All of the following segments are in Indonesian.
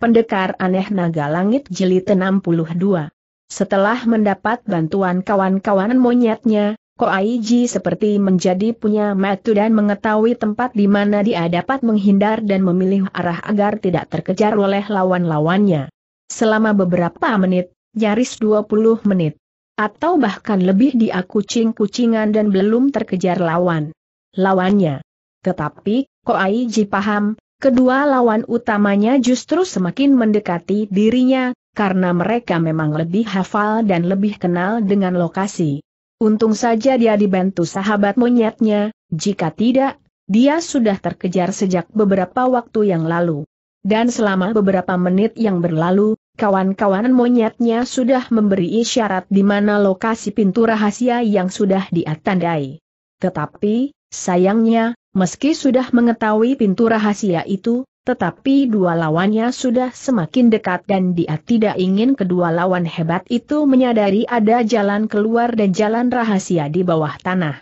Pendekar Aneh Naga Langit Jeli 62. Setelah mendapat bantuan kawan-kawan monyetnya, Ko Koaiji seperti menjadi punya metu dan mengetahui tempat di mana dia dapat menghindar dan memilih arah agar tidak terkejar oleh lawan-lawannya. Selama beberapa menit, nyaris 20 menit, atau bahkan lebih dia kucing-kucingan dan belum terkejar lawan. Lawannya. Tetapi, Ko Koaiji paham, kedua lawan utamanya justru semakin mendekati dirinya, karena mereka memang lebih hafal dan lebih kenal dengan lokasi. Untung saja dia dibantu sahabat monyetnya, jika tidak, dia sudah terkejar sejak beberapa waktu yang lalu. Dan selama beberapa menit yang berlalu, kawan-kawan monyetnya sudah memberi isyarat di mana lokasi pintu rahasia yang sudah diatandai. Tetapi, sayangnya, Meski sudah mengetahui pintu rahasia itu, tetapi dua lawannya sudah semakin dekat dan dia tidak ingin kedua lawan hebat itu menyadari ada jalan keluar dan jalan rahasia di bawah tanah.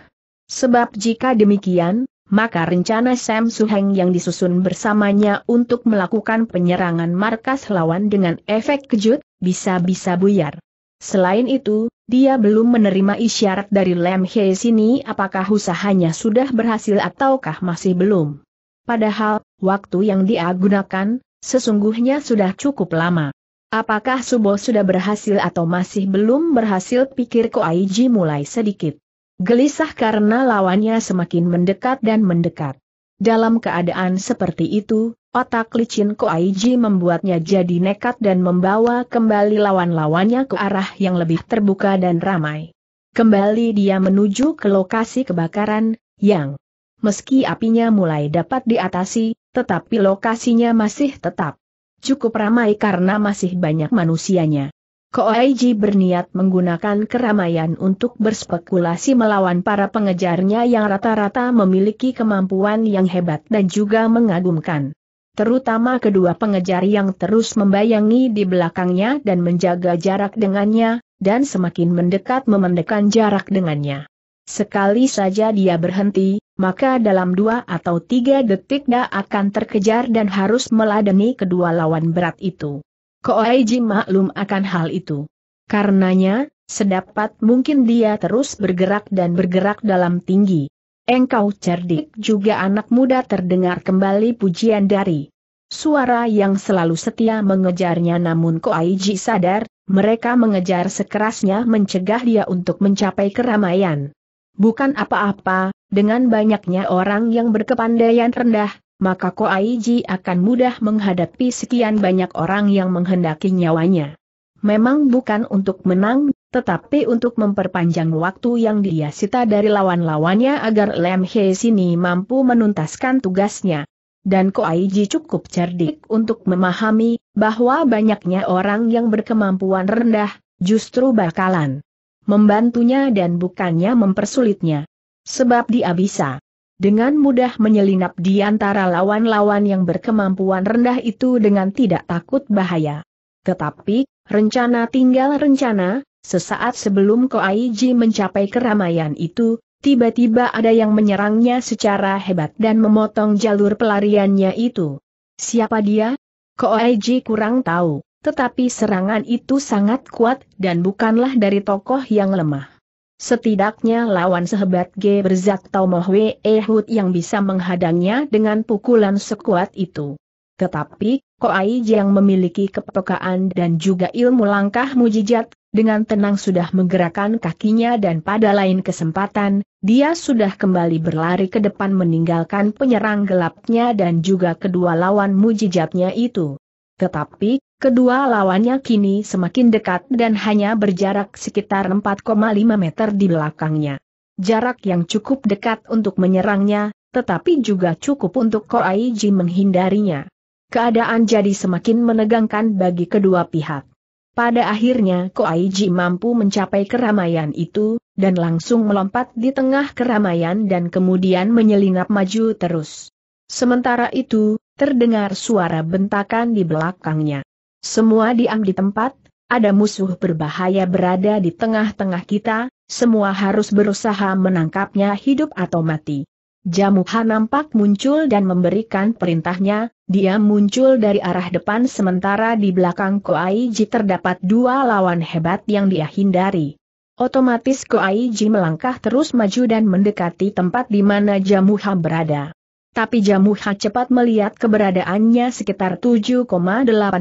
Sebab jika demikian, maka rencana Sam Suheng yang disusun bersamanya untuk melakukan penyerangan markas lawan dengan efek kejut, bisa-bisa buyar. Selain itu, dia belum menerima isyarat dari Lem Hei sini apakah usahanya sudah berhasil ataukah masih belum. Padahal, waktu yang dia gunakan, sesungguhnya sudah cukup lama. Apakah Subo sudah berhasil atau masih belum berhasil pikir Aiji mulai sedikit. Gelisah karena lawannya semakin mendekat dan mendekat. Dalam keadaan seperti itu, Otak licin Ko Aiji membuatnya jadi nekat dan membawa kembali lawan-lawannya ke arah yang lebih terbuka dan ramai. Kembali dia menuju ke lokasi kebakaran, yang meski apinya mulai dapat diatasi, tetapi lokasinya masih tetap cukup ramai karena masih banyak manusianya. Ko Aiji berniat menggunakan keramaian untuk berspekulasi melawan para pengejarnya yang rata-rata memiliki kemampuan yang hebat dan juga mengagumkan terutama kedua pengejar yang terus membayangi di belakangnya dan menjaga jarak dengannya, dan semakin mendekat memendekan jarak dengannya. Sekali saja dia berhenti, maka dalam dua atau tiga detik dia akan terkejar dan harus meladeni kedua lawan berat itu. Koaiji maklum akan hal itu. Karenanya, sedapat mungkin dia terus bergerak dan bergerak dalam tinggi. Engkau cerdik juga anak muda terdengar kembali pujian dari suara yang selalu setia mengejarnya namun Ko Aiji sadar, mereka mengejar sekerasnya mencegah dia untuk mencapai keramaian. Bukan apa-apa, dengan banyaknya orang yang berkepandaian rendah, maka Ko Aiji akan mudah menghadapi sekian banyak orang yang menghendaki nyawanya. Memang bukan untuk menang tetapi untuk memperpanjang waktu yang dia sita dari lawan-lawannya agar Lem He sini mampu menuntaskan tugasnya. Dan Ko Koaiji cukup cerdik untuk memahami bahwa banyaknya orang yang berkemampuan rendah justru bakalan membantunya dan bukannya mempersulitnya. Sebab dia bisa dengan mudah menyelinap di antara lawan-lawan yang berkemampuan rendah itu dengan tidak takut bahaya. Tetapi, rencana tinggal rencana, Sesaat sebelum Koaiji mencapai keramaian itu, tiba-tiba ada yang menyerangnya secara hebat dan memotong jalur pelariannya itu. Siapa dia? Koaiji kurang tahu, tetapi serangan itu sangat kuat dan bukanlah dari tokoh yang lemah. Setidaknya lawan sehebat G berzak Mohwe Ehud yang bisa menghadangnya dengan pukulan sekuat itu. Tetapi, Koaiji yang memiliki kepekaan dan juga ilmu langkah mujijat, dengan tenang sudah menggerakkan kakinya dan pada lain kesempatan, dia sudah kembali berlari ke depan meninggalkan penyerang gelapnya dan juga kedua lawan mujijatnya itu. Tetapi, kedua lawannya kini semakin dekat dan hanya berjarak sekitar 4,5 meter di belakangnya. Jarak yang cukup dekat untuk menyerangnya, tetapi juga cukup untuk Koaiji menghindarinya. Keadaan jadi semakin menegangkan bagi kedua pihak. Pada akhirnya Koaiji mampu mencapai keramaian itu, dan langsung melompat di tengah keramaian dan kemudian menyelinap maju terus. Sementara itu, terdengar suara bentakan di belakangnya. Semua diam di tempat, ada musuh berbahaya berada di tengah-tengah kita, semua harus berusaha menangkapnya hidup atau mati. Jamuha nampak muncul dan memberikan perintahnya, dia muncul dari arah depan sementara di belakang Koaiji terdapat dua lawan hebat yang dia hindari. Otomatis Koaiji melangkah terus maju dan mendekati tempat di mana Jamuha berada. Tapi Jamuha cepat melihat keberadaannya sekitar 7,8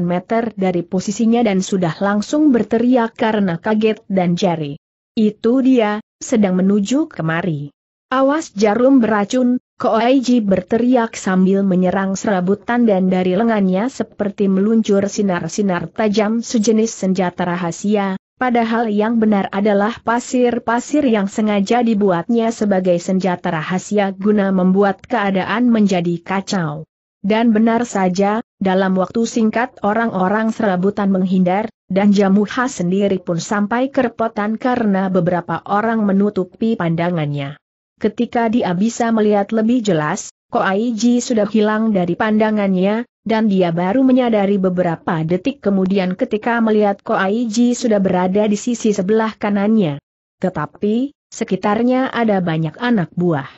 meter dari posisinya dan sudah langsung berteriak karena kaget dan jari. Itu dia, sedang menuju kemari. Awas jarum beracun, Koaiji berteriak sambil menyerang serabutan dan dari lengannya seperti meluncur sinar-sinar tajam sejenis senjata rahasia, padahal yang benar adalah pasir-pasir yang sengaja dibuatnya sebagai senjata rahasia guna membuat keadaan menjadi kacau. Dan benar saja, dalam waktu singkat orang-orang serabutan menghindar, dan Jamuha sendiri pun sampai kerepotan karena beberapa orang menutupi pandangannya ketika dia bisa melihat lebih jelas, Ko Koaiji sudah hilang dari pandangannya, dan dia baru menyadari beberapa detik kemudian ketika melihat Ko Koaiji sudah berada di sisi sebelah kanannya. Tetapi, sekitarnya ada banyak anak buah.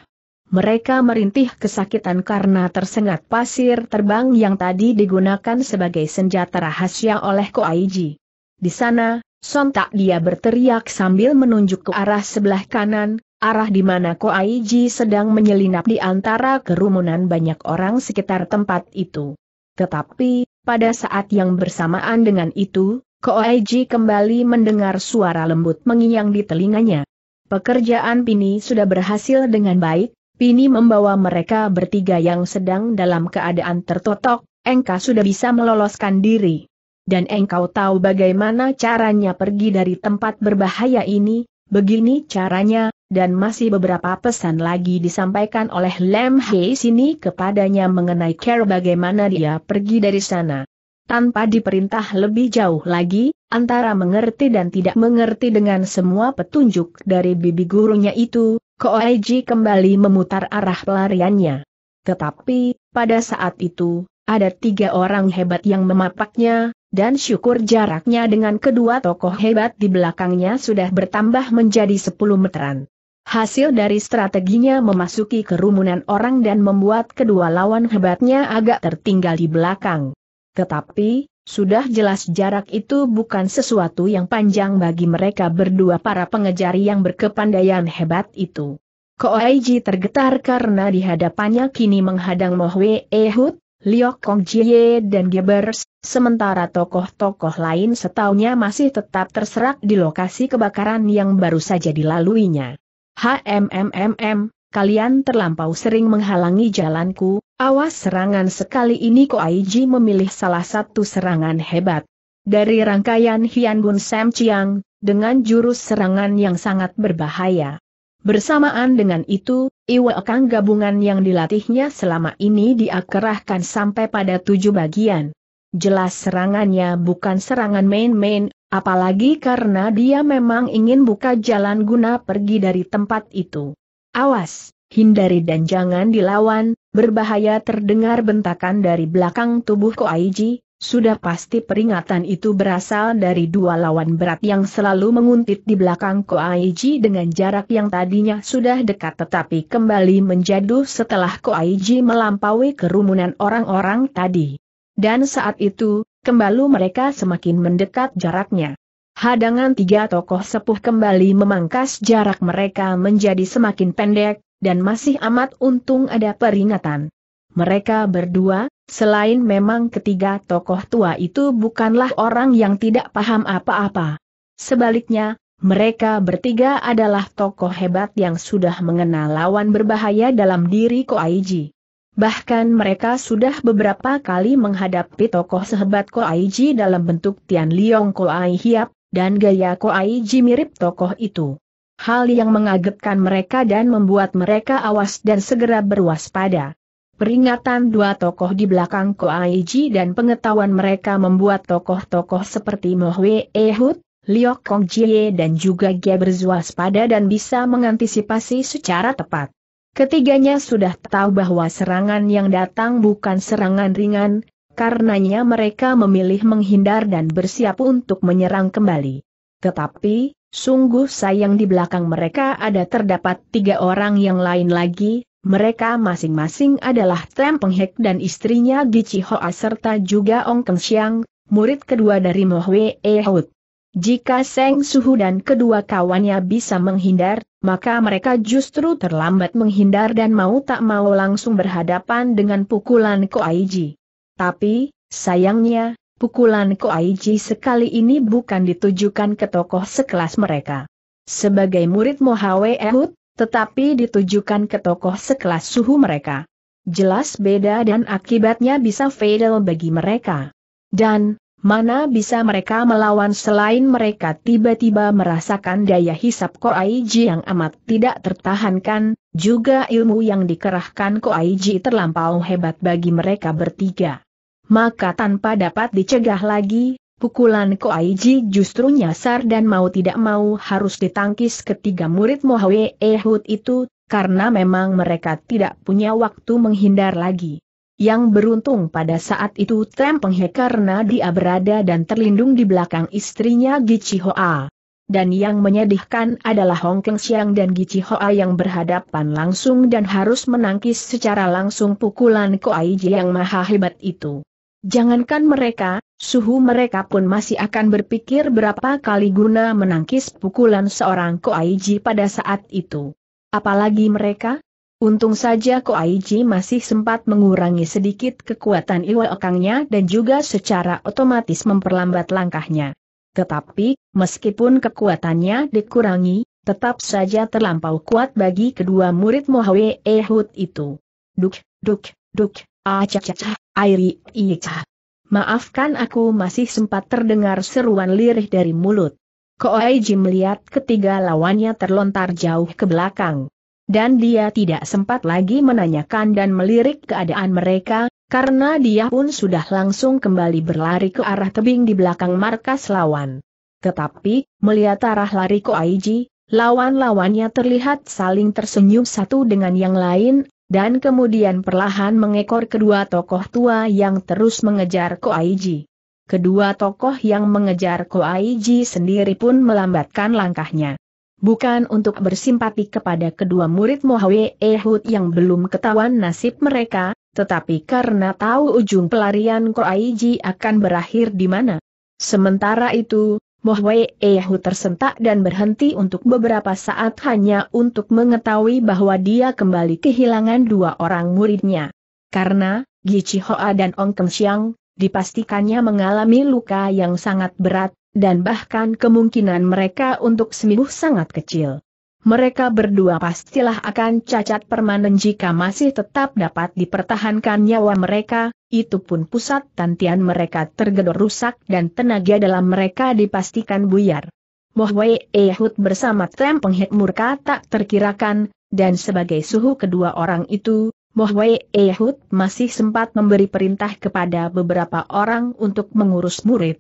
Mereka merintih kesakitan karena tersengat pasir terbang yang tadi digunakan sebagai senjata rahasia oleh Ko Koaiji. Di sana, sontak dia berteriak sambil menunjuk ke arah sebelah kanan, arah di mana Koaiji sedang menyelinap di antara kerumunan banyak orang sekitar tempat itu. Tetapi, pada saat yang bersamaan dengan itu, Koaiji kembali mendengar suara lembut mengiang di telinganya. Pekerjaan Pini sudah berhasil dengan baik, Pini membawa mereka bertiga yang sedang dalam keadaan tertotok, engkau sudah bisa meloloskan diri. Dan engkau tahu bagaimana caranya pergi dari tempat berbahaya ini, begini caranya, dan masih beberapa pesan lagi disampaikan oleh Lem Hei sini kepadanya mengenai care bagaimana dia pergi dari sana. Tanpa diperintah lebih jauh lagi, antara mengerti dan tidak mengerti dengan semua petunjuk dari bibi gurunya itu, Koeji kembali memutar arah pelariannya. Tetapi, pada saat itu, ada tiga orang hebat yang memapaknya, dan syukur jaraknya dengan kedua tokoh hebat di belakangnya sudah bertambah menjadi sepuluh meteran. Hasil dari strateginya memasuki kerumunan orang dan membuat kedua lawan hebatnya agak tertinggal di belakang. Tetapi, sudah jelas jarak itu bukan sesuatu yang panjang bagi mereka berdua para pengejar yang berkepandaian hebat itu. Koaiji tergetar karena di hadapannya kini menghadang Mohwe Ehud, Liok Kong Jie dan Gebers, sementara tokoh-tokoh lain setaunya masih tetap terserak di lokasi kebakaran yang baru saja dilaluinya. HMMMM, kalian terlampau sering menghalangi jalanku, awas serangan sekali ini Ko Koaiji memilih salah satu serangan hebat. Dari rangkaian Hian Bun Sam Chiang, dengan jurus serangan yang sangat berbahaya. Bersamaan dengan itu, Iwa Kang gabungan yang dilatihnya selama ini diakerahkan sampai pada tujuh bagian. Jelas serangannya bukan serangan main-main, Apalagi karena dia memang ingin buka jalan guna pergi dari tempat itu. Awas, hindari dan jangan dilawan, berbahaya terdengar bentakan dari belakang tubuh Koaiji, sudah pasti peringatan itu berasal dari dua lawan berat yang selalu menguntit di belakang Koaiji dengan jarak yang tadinya sudah dekat tetapi kembali menjadu setelah Koaiji melampaui kerumunan orang-orang tadi. Dan saat itu, Kembali mereka semakin mendekat jaraknya. Hadangan tiga tokoh sepuh kembali memangkas jarak mereka menjadi semakin pendek, dan masih amat untung ada peringatan. Mereka berdua, selain memang ketiga tokoh tua itu bukanlah orang yang tidak paham apa-apa. Sebaliknya, mereka bertiga adalah tokoh hebat yang sudah mengenal lawan berbahaya dalam diri Koaiji. Bahkan mereka sudah beberapa kali menghadapi tokoh sehebat Ko Aiji dalam bentuk Tian Liong Ai Hiap, dan gaya Ko Ji mirip tokoh itu. Hal yang mengagetkan mereka dan membuat mereka awas dan segera berwaspada. Peringatan dua tokoh di belakang Ko Ji dan pengetahuan mereka membuat tokoh-tokoh seperti Mohe Ehud, Liok Kong Jie dan juga Gia berzuas dan bisa mengantisipasi secara tepat. Ketiganya sudah tahu bahwa serangan yang datang bukan serangan ringan, karenanya mereka memilih menghindar dan bersiap untuk menyerang kembali. Tetapi, sungguh sayang di belakang mereka ada terdapat tiga orang yang lain lagi, mereka masing-masing adalah Tem Penghek dan istrinya Gichi Hoa serta juga Ong Keng Siang, murid kedua dari Mohwe Ehud. Jika Seng Suhu dan kedua kawannya bisa menghindar, maka mereka justru terlambat menghindar dan mau tak mau langsung berhadapan dengan pukulan Koaiji. Tapi, sayangnya, pukulan Koaiji sekali ini bukan ditujukan ke tokoh sekelas mereka. Sebagai murid Mohawe Ehud, tetapi ditujukan ke tokoh sekelas suhu mereka. Jelas beda dan akibatnya bisa fatal bagi mereka. Dan, Mana bisa mereka melawan selain mereka tiba-tiba merasakan daya hisap Ko Aiji yang amat tidak tertahankan, juga ilmu yang dikerahkan Ko Aiji terlampau hebat bagi mereka bertiga. Maka tanpa dapat dicegah lagi, pukulan Ko Aiji justru nyasar dan mau tidak mau harus ditangkis ketiga murid Mohwe Ehud itu, karena memang mereka tidak punya waktu menghindar lagi yang beruntung pada saat itu Trempenghe karena dia berada dan terlindung di belakang istrinya Gichi Hoa. Dan yang menyedihkan adalah Hong Keng Siang dan Gichi Hoa yang berhadapan langsung dan harus menangkis secara langsung pukulan Koaiji yang maha hebat itu. Jangankan mereka, suhu mereka pun masih akan berpikir berapa kali guna menangkis pukulan seorang Koaiji pada saat itu. Apalagi mereka, Untung saja Ko Koaiji masih sempat mengurangi sedikit kekuatan Iwa Okangnya dan juga secara otomatis memperlambat langkahnya. Tetapi, meskipun kekuatannya dikurangi, tetap saja terlampau kuat bagi kedua murid Mohawe Ehud itu. Duk, duk, duk, acacacah, airi, iicah. Iya Maafkan aku masih sempat terdengar seruan lirih dari mulut. Ko Koaiji melihat ketiga lawannya terlontar jauh ke belakang dan dia tidak sempat lagi menanyakan dan melirik keadaan mereka, karena dia pun sudah langsung kembali berlari ke arah tebing di belakang markas lawan. Tetapi, melihat arah lari Aiji, lawan-lawannya terlihat saling tersenyum satu dengan yang lain, dan kemudian perlahan mengekor kedua tokoh tua yang terus mengejar Aiji. Kedua tokoh yang mengejar Koaiji sendiri pun melambatkan langkahnya bukan untuk bersimpati kepada kedua murid Mohwe Ehud yang belum ketahuan nasib mereka, tetapi karena tahu ujung pelarian Koaiji akan berakhir di mana. Sementara itu, Mohwe Ehud tersentak dan berhenti untuk beberapa saat hanya untuk mengetahui bahwa dia kembali kehilangan dua orang muridnya. Karena, Gichi Hoa dan Ong Keng Siang, dipastikannya mengalami luka yang sangat berat, dan bahkan kemungkinan mereka untuk sembuh sangat kecil. Mereka berdua pastilah akan cacat permanen jika masih tetap dapat dipertahankan nyawa mereka, itu pun pusat tantian mereka tergedor rusak dan tenaga dalam mereka dipastikan buyar. Mohwe Ehud bersama Trem Penghit Murka tak terkirakan, dan sebagai suhu kedua orang itu, Mohwe Ehud masih sempat memberi perintah kepada beberapa orang untuk mengurus murid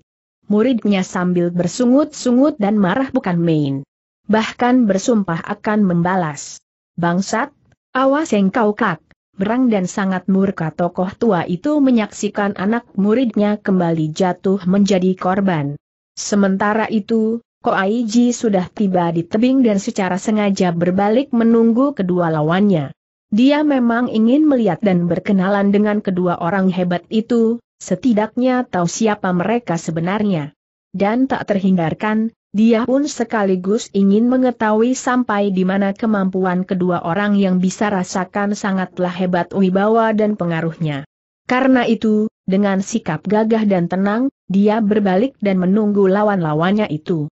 muridnya sambil bersungut-sungut dan marah bukan main. Bahkan bersumpah akan membalas. Bangsat, awas engkau kak. Berang dan sangat murka tokoh tua itu menyaksikan anak muridnya kembali jatuh menjadi korban. Sementara itu, Ko Koaiji sudah tiba di tebing dan secara sengaja berbalik menunggu kedua lawannya. Dia memang ingin melihat dan berkenalan dengan kedua orang hebat itu, setidaknya tahu siapa mereka sebenarnya. Dan tak terhindarkan, dia pun sekaligus ingin mengetahui sampai di mana kemampuan kedua orang yang bisa rasakan sangatlah hebat wibawa dan pengaruhnya. Karena itu, dengan sikap gagah dan tenang, dia berbalik dan menunggu lawan-lawannya itu.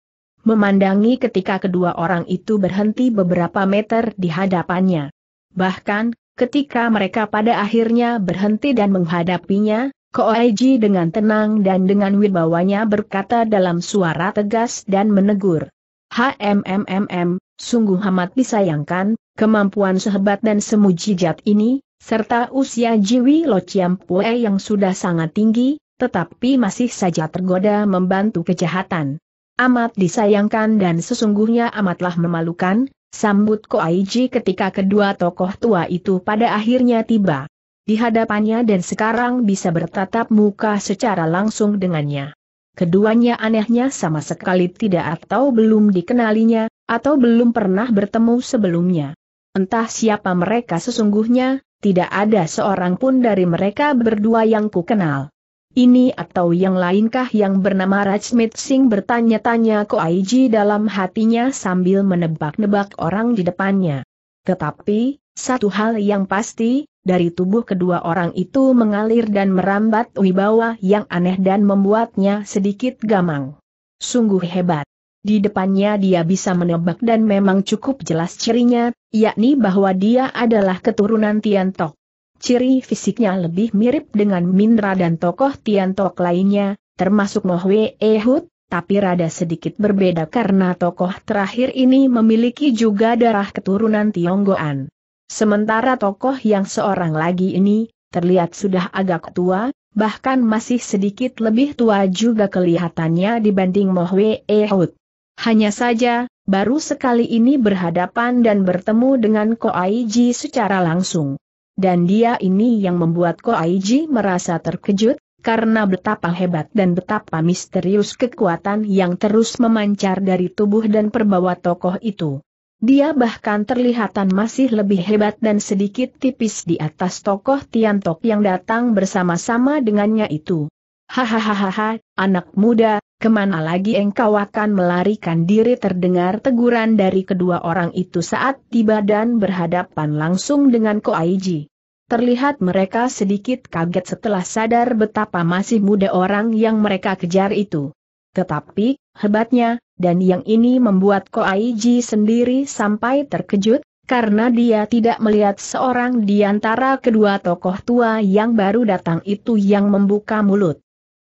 Memandangi ketika kedua orang itu berhenti beberapa meter di hadapannya. Bahkan, ketika mereka pada akhirnya berhenti dan menghadapinya, Koaiji dengan tenang dan dengan wibawanya berkata dalam suara tegas dan menegur. HMMMM, sungguh amat disayangkan, kemampuan sehebat dan semujijat ini, serta usia Jiwi Lo Pue yang sudah sangat tinggi, tetapi masih saja tergoda membantu kejahatan. Amat disayangkan dan sesungguhnya amatlah memalukan, sambut Koaiji ketika kedua tokoh tua itu pada akhirnya tiba di hadapannya dan sekarang bisa bertatap muka secara langsung dengannya. Keduanya anehnya sama sekali tidak atau belum dikenalinya, atau belum pernah bertemu sebelumnya. Entah siapa mereka sesungguhnya, tidak ada seorang pun dari mereka berdua yang kukenal. Ini atau yang lainkah yang bernama Rajmit Singh bertanya-tanya Aiji dalam hatinya sambil menebak-nebak orang di depannya. Tetapi, satu hal yang pasti, dari tubuh kedua orang itu mengalir dan merambat wibawa yang aneh dan membuatnya sedikit gamang. Sungguh hebat. Di depannya dia bisa menebak dan memang cukup jelas cirinya, yakni bahwa dia adalah keturunan Tiantok. Ciri fisiknya lebih mirip dengan Mindra dan tokoh Tiantok lainnya, termasuk Mohwe Ehud, tapi rada sedikit berbeda karena tokoh terakhir ini memiliki juga darah keturunan Tionggoan. Sementara tokoh yang seorang lagi ini, terlihat sudah agak tua, bahkan masih sedikit lebih tua juga kelihatannya dibanding Mohwe Ehud. Hanya saja, baru sekali ini berhadapan dan bertemu dengan Koaiji secara langsung. Dan dia ini yang membuat Koaiji merasa terkejut, karena betapa hebat dan betapa misterius kekuatan yang terus memancar dari tubuh dan perbawa tokoh itu. Dia bahkan terlihatan masih lebih hebat dan sedikit tipis di atas tokoh Tiantok yang datang bersama-sama dengannya itu. Hahaha, anak muda, kemana lagi engkau akan melarikan diri terdengar teguran dari kedua orang itu saat tiba dan berhadapan langsung dengan Aiji. Terlihat mereka sedikit kaget setelah sadar betapa masih muda orang yang mereka kejar itu. Tetapi, hebatnya, dan yang ini membuat Ko Aiji sendiri sampai terkejut, karena dia tidak melihat seorang di antara kedua tokoh tua yang baru datang itu yang membuka mulut.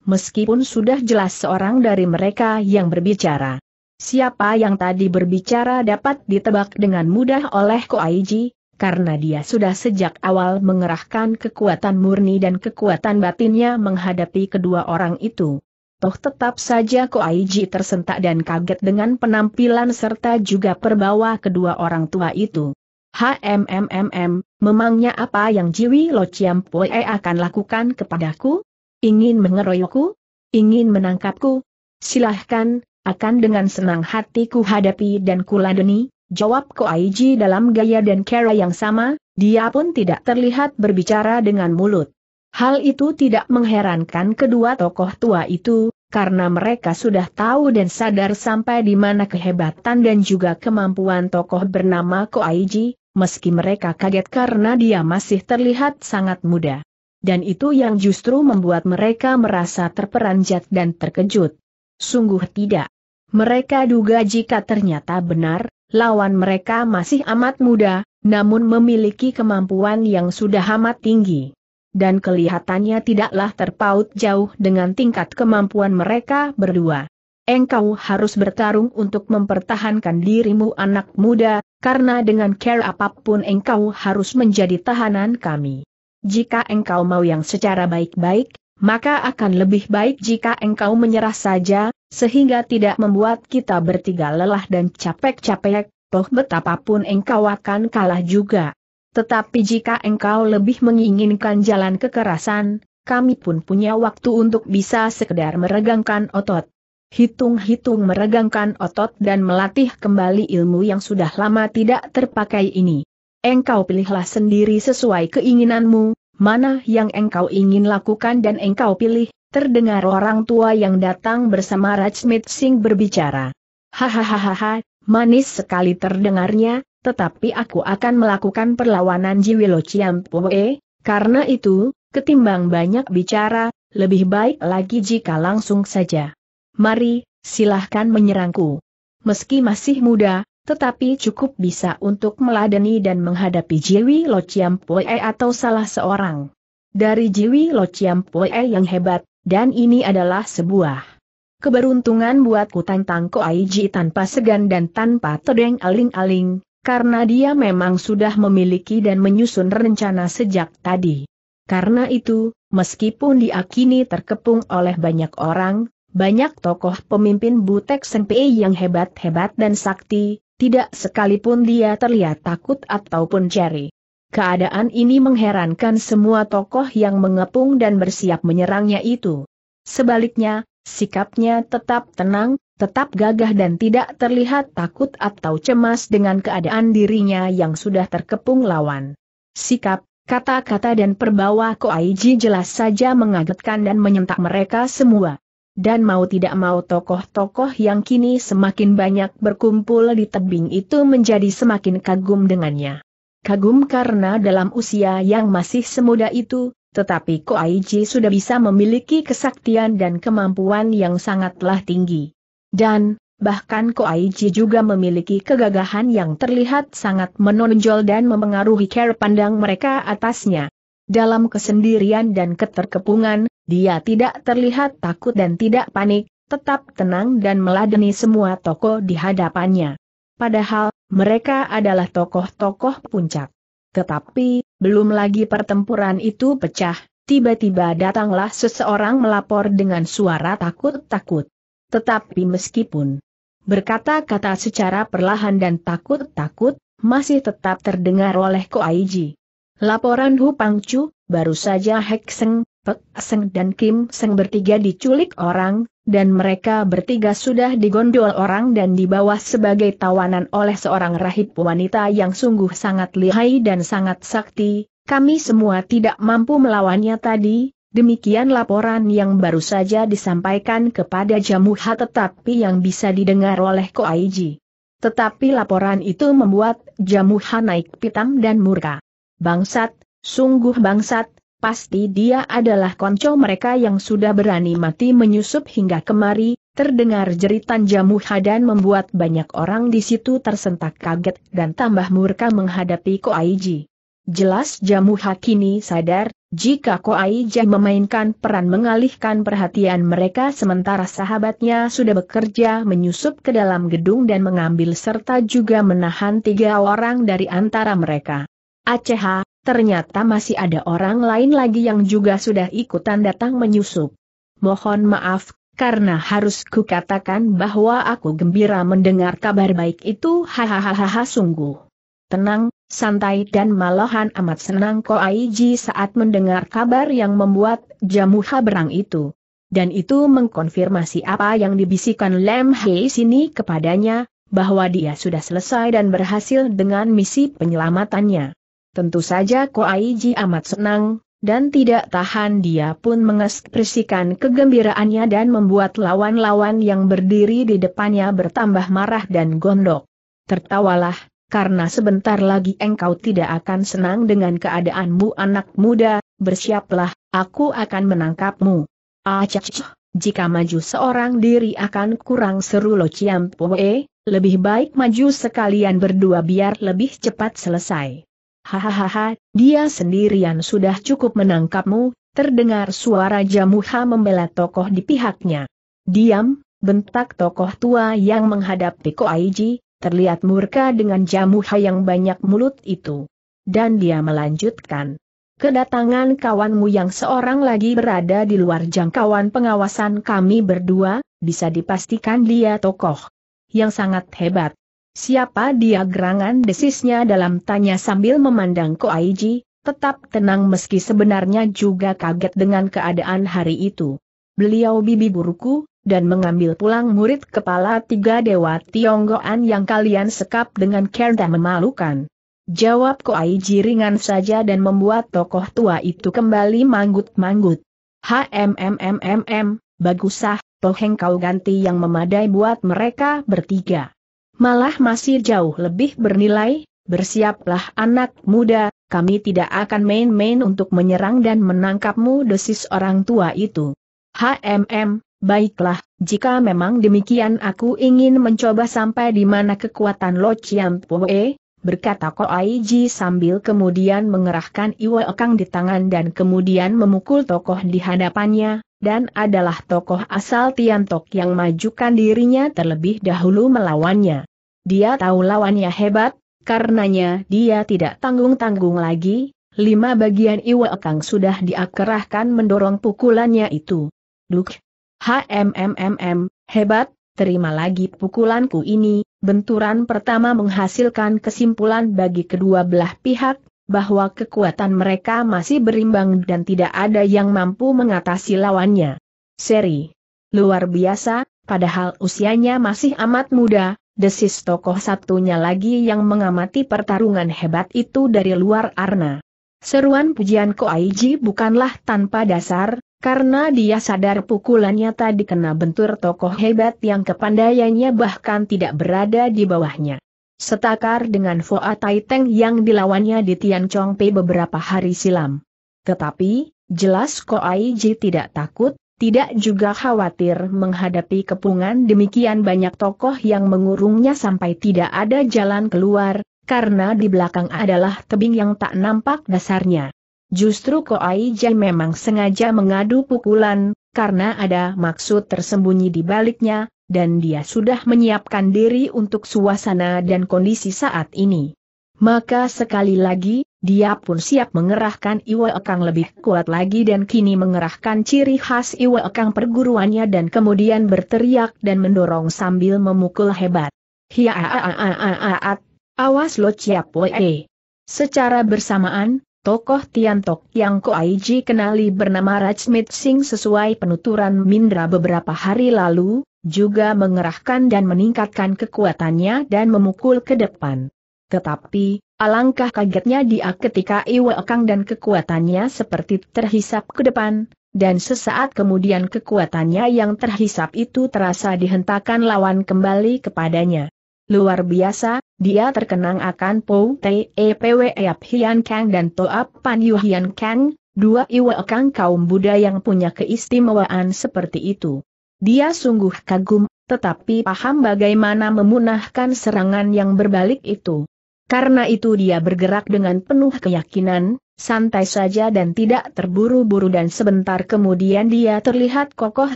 Meskipun sudah jelas seorang dari mereka yang berbicara. Siapa yang tadi berbicara dapat ditebak dengan mudah oleh Ko Aiji, karena dia sudah sejak awal mengerahkan kekuatan murni dan kekuatan batinnya menghadapi kedua orang itu. Toh tetap saja Ko Koaiji tersentak dan kaget dengan penampilan serta juga perbawa kedua orang tua itu. HMMMM, memangnya apa yang Jiwi Lo Poe akan lakukan kepadaku? Ingin mengeroyokku? Ingin menangkapku? Silahkan, akan dengan senang hatiku hadapi dan kuladeni, jawab Ko Koaiji dalam gaya dan cara yang sama, dia pun tidak terlihat berbicara dengan mulut. Hal itu tidak mengherankan kedua tokoh tua itu, karena mereka sudah tahu dan sadar sampai di mana kehebatan dan juga kemampuan tokoh bernama Ko Aiji. meski mereka kaget karena dia masih terlihat sangat muda. Dan itu yang justru membuat mereka merasa terperanjat dan terkejut. Sungguh tidak. Mereka duga jika ternyata benar, lawan mereka masih amat muda, namun memiliki kemampuan yang sudah amat tinggi dan kelihatannya tidaklah terpaut jauh dengan tingkat kemampuan mereka berdua. Engkau harus bertarung untuk mempertahankan dirimu anak muda, karena dengan care apapun engkau harus menjadi tahanan kami. Jika engkau mau yang secara baik-baik, maka akan lebih baik jika engkau menyerah saja, sehingga tidak membuat kita bertiga lelah dan capek-capek, toh betapapun engkau akan kalah juga. Tetapi jika engkau lebih menginginkan jalan kekerasan, kami pun punya waktu untuk bisa sekedar meregangkan otot. Hitung-hitung meregangkan otot dan melatih kembali ilmu yang sudah lama tidak terpakai ini. Engkau pilihlah sendiri sesuai keinginanmu, mana yang engkau ingin lakukan dan engkau pilih, terdengar orang tua yang datang bersama Rajmit Singh berbicara. Hahaha, manis sekali terdengarnya, tetapi aku akan melakukan perlawanan Jiwilo Poe. karena itu, ketimbang banyak bicara, lebih baik lagi jika langsung saja. Mari, silahkan menyerangku. Meski masih muda, tetapi cukup bisa untuk meladeni dan menghadapi Jiwi Lo Chiampoe atau salah seorang. Dari Jiwi Lo Chiampoe yang hebat, dan ini adalah sebuah keberuntungan buatku tantang Aiji tanpa segan dan tanpa tedeng aling-aling, karena dia memang sudah memiliki dan menyusun rencana sejak tadi. Karena itu, meskipun diakini terkepung oleh banyak orang, banyak tokoh pemimpin Butek Senpei yang hebat-hebat dan sakti, tidak sekalipun dia terlihat takut ataupun ceri. Keadaan ini mengherankan semua tokoh yang mengepung dan bersiap menyerangnya itu. Sebaliknya, Sikapnya tetap tenang, tetap gagah dan tidak terlihat takut atau cemas dengan keadaan dirinya yang sudah terkepung lawan. Sikap, kata-kata dan perbawa Koaiji jelas saja mengagetkan dan menyentak mereka semua. Dan mau tidak mau tokoh-tokoh yang kini semakin banyak berkumpul di tebing itu menjadi semakin kagum dengannya. Kagum karena dalam usia yang masih semuda itu, tetapi Ko Aiji sudah bisa memiliki kesaktian dan kemampuan yang sangatlah tinggi. Dan, bahkan Ko Aiji juga memiliki kegagahan yang terlihat sangat menonjol dan memengaruhi cara pandang mereka atasnya. Dalam kesendirian dan keterkepungan, dia tidak terlihat takut dan tidak panik, tetap tenang dan meladeni semua tokoh di hadapannya. Padahal, mereka adalah tokoh-tokoh puncak. Tetapi, belum lagi pertempuran itu pecah, tiba-tiba datanglah seseorang melapor dengan suara takut-takut. Tetapi meskipun berkata-kata secara perlahan dan takut-takut, masih tetap terdengar oleh Koaiji. Laporan Hu Pangcu, baru saja Hekseng, Pek Seng dan Kim Seng bertiga diculik orang, dan mereka bertiga sudah digondol orang dan dibawa sebagai tawanan oleh seorang rahib wanita yang sungguh sangat lihai dan sangat sakti, kami semua tidak mampu melawannya tadi, demikian laporan yang baru saja disampaikan kepada Jamuha tetapi yang bisa didengar oleh Ko Aiji. Tetapi laporan itu membuat Jamuha naik pitam dan murka. Bangsat, sungguh bangsat, Pasti dia adalah konco mereka yang sudah berani mati menyusup hingga kemari, terdengar jeritan jamu hadan membuat banyak orang di situ tersentak kaget dan tambah murka menghadapi Koaiji. Jelas jamu hakini sadar, jika Koaiji memainkan peran mengalihkan perhatian mereka sementara sahabatnya sudah bekerja menyusup ke dalam gedung dan mengambil serta juga menahan tiga orang dari antara mereka. Aceha, ternyata masih ada orang lain lagi yang juga sudah ikutan datang menyusup. Mohon maaf, karena harus kukatakan bahwa aku gembira mendengar kabar baik itu hahaha sungguh. Tenang, santai dan malahan amat senang Koaiji saat mendengar kabar yang membuat jamu haberang itu. Dan itu mengkonfirmasi apa yang dibisikkan Lem Hei sini kepadanya, bahwa dia sudah selesai dan berhasil dengan misi penyelamatannya. Tentu saja Koaiji amat senang, dan tidak tahan dia pun mengekspresikan kegembiraannya dan membuat lawan-lawan yang berdiri di depannya bertambah marah dan gondok. Tertawalah, karena sebentar lagi engkau tidak akan senang dengan keadaanmu anak muda, bersiaplah, aku akan menangkapmu. Acacih, ah, jika maju seorang diri akan kurang seru lo Ciampoe, lebih baik maju sekalian berdua biar lebih cepat selesai. Hahaha, dia sendirian sudah cukup menangkapmu, terdengar suara Jamuha membela tokoh di pihaknya. Diam, bentak tokoh tua yang menghadapi Aiji. terlihat murka dengan Jamuha yang banyak mulut itu. Dan dia melanjutkan. Kedatangan kawanmu yang seorang lagi berada di luar jangkauan pengawasan kami berdua, bisa dipastikan dia tokoh yang sangat hebat. Siapa dia gerangan desisnya dalam tanya sambil memandang Ko Aiji, tetap tenang meski sebenarnya juga kaget dengan keadaan hari itu. Beliau bibi buruku, dan mengambil pulang murid kepala tiga dewa Tionggoan yang kalian sekap dengan care memalukan. Jawab Ko Aiji ringan saja dan membuat tokoh tua itu kembali manggut-manggut. HMMMMM, bagusah, toh kau ganti yang memadai buat mereka bertiga malah masih jauh lebih bernilai, bersiaplah anak muda, kami tidak akan main-main untuk menyerang dan menangkapmu desis orang tua itu. HMM, baiklah, jika memang demikian aku ingin mencoba sampai di mana kekuatan Lo Chiam Pue, berkata Ko Ji sambil kemudian mengerahkan Iwa Ekang di tangan dan kemudian memukul tokoh di hadapannya, dan adalah tokoh asal Tiantok yang majukan dirinya terlebih dahulu melawannya. Dia tahu lawannya hebat, karenanya dia tidak tanggung-tanggung lagi, lima bagian Iwa Kang sudah diakerahkan mendorong pukulannya itu. Duk! HMMMM, hebat, terima lagi pukulanku ini, benturan pertama menghasilkan kesimpulan bagi kedua belah pihak, bahwa kekuatan mereka masih berimbang dan tidak ada yang mampu mengatasi lawannya. Seri. Luar biasa, padahal usianya masih amat muda, desis tokoh satunya lagi yang mengamati pertarungan hebat itu dari luar arna. Seruan pujian Aiji bukanlah tanpa dasar, karena dia sadar pukulannya tadi kena bentur tokoh hebat yang kepandaiannya bahkan tidak berada di bawahnya. Setakar dengan Foa Tai Teng yang dilawannya di Tian Chong Pei beberapa hari silam. Tetapi, jelas Koai Ji tidak takut, tidak juga khawatir menghadapi kepungan demikian banyak tokoh yang mengurungnya sampai tidak ada jalan keluar, karena di belakang adalah tebing yang tak nampak dasarnya. Justru Koai Ji memang sengaja mengadu pukulan, karena ada maksud tersembunyi di baliknya, dan dia sudah menyiapkan diri untuk suasana dan kondisi saat ini. Maka sekali lagi, dia pun siap mengerahkan Iwa Ekang lebih kuat lagi dan kini mengerahkan ciri khas Iwa Ekang perguruannya dan kemudian berteriak dan mendorong sambil memukul hebat. Hiaaaaaaat, awas lo ciap we. Secara bersamaan, Tokoh Tiantok yang Ko Aiji kenali bernama Rajmit Singh sesuai penuturan Mindra beberapa hari lalu, juga mengerahkan dan meningkatkan kekuatannya dan memukul ke depan. Tetapi, alangkah kagetnya dia ketika Iwe Kang dan kekuatannya seperti terhisap ke depan, dan sesaat kemudian kekuatannya yang terhisap itu terasa dihentakan lawan kembali kepadanya. Luar biasa, dia terkenang akan Po Tei e Pwe Yap Hian Kang dan Toap Pan Yu Hian Kang, dua iwa kang kaum Buddha yang punya keistimewaan seperti itu. Dia sungguh kagum, tetapi paham bagaimana memunahkan serangan yang berbalik itu. Karena itu dia bergerak dengan penuh keyakinan, santai saja dan tidak terburu-buru dan sebentar kemudian dia terlihat kokoh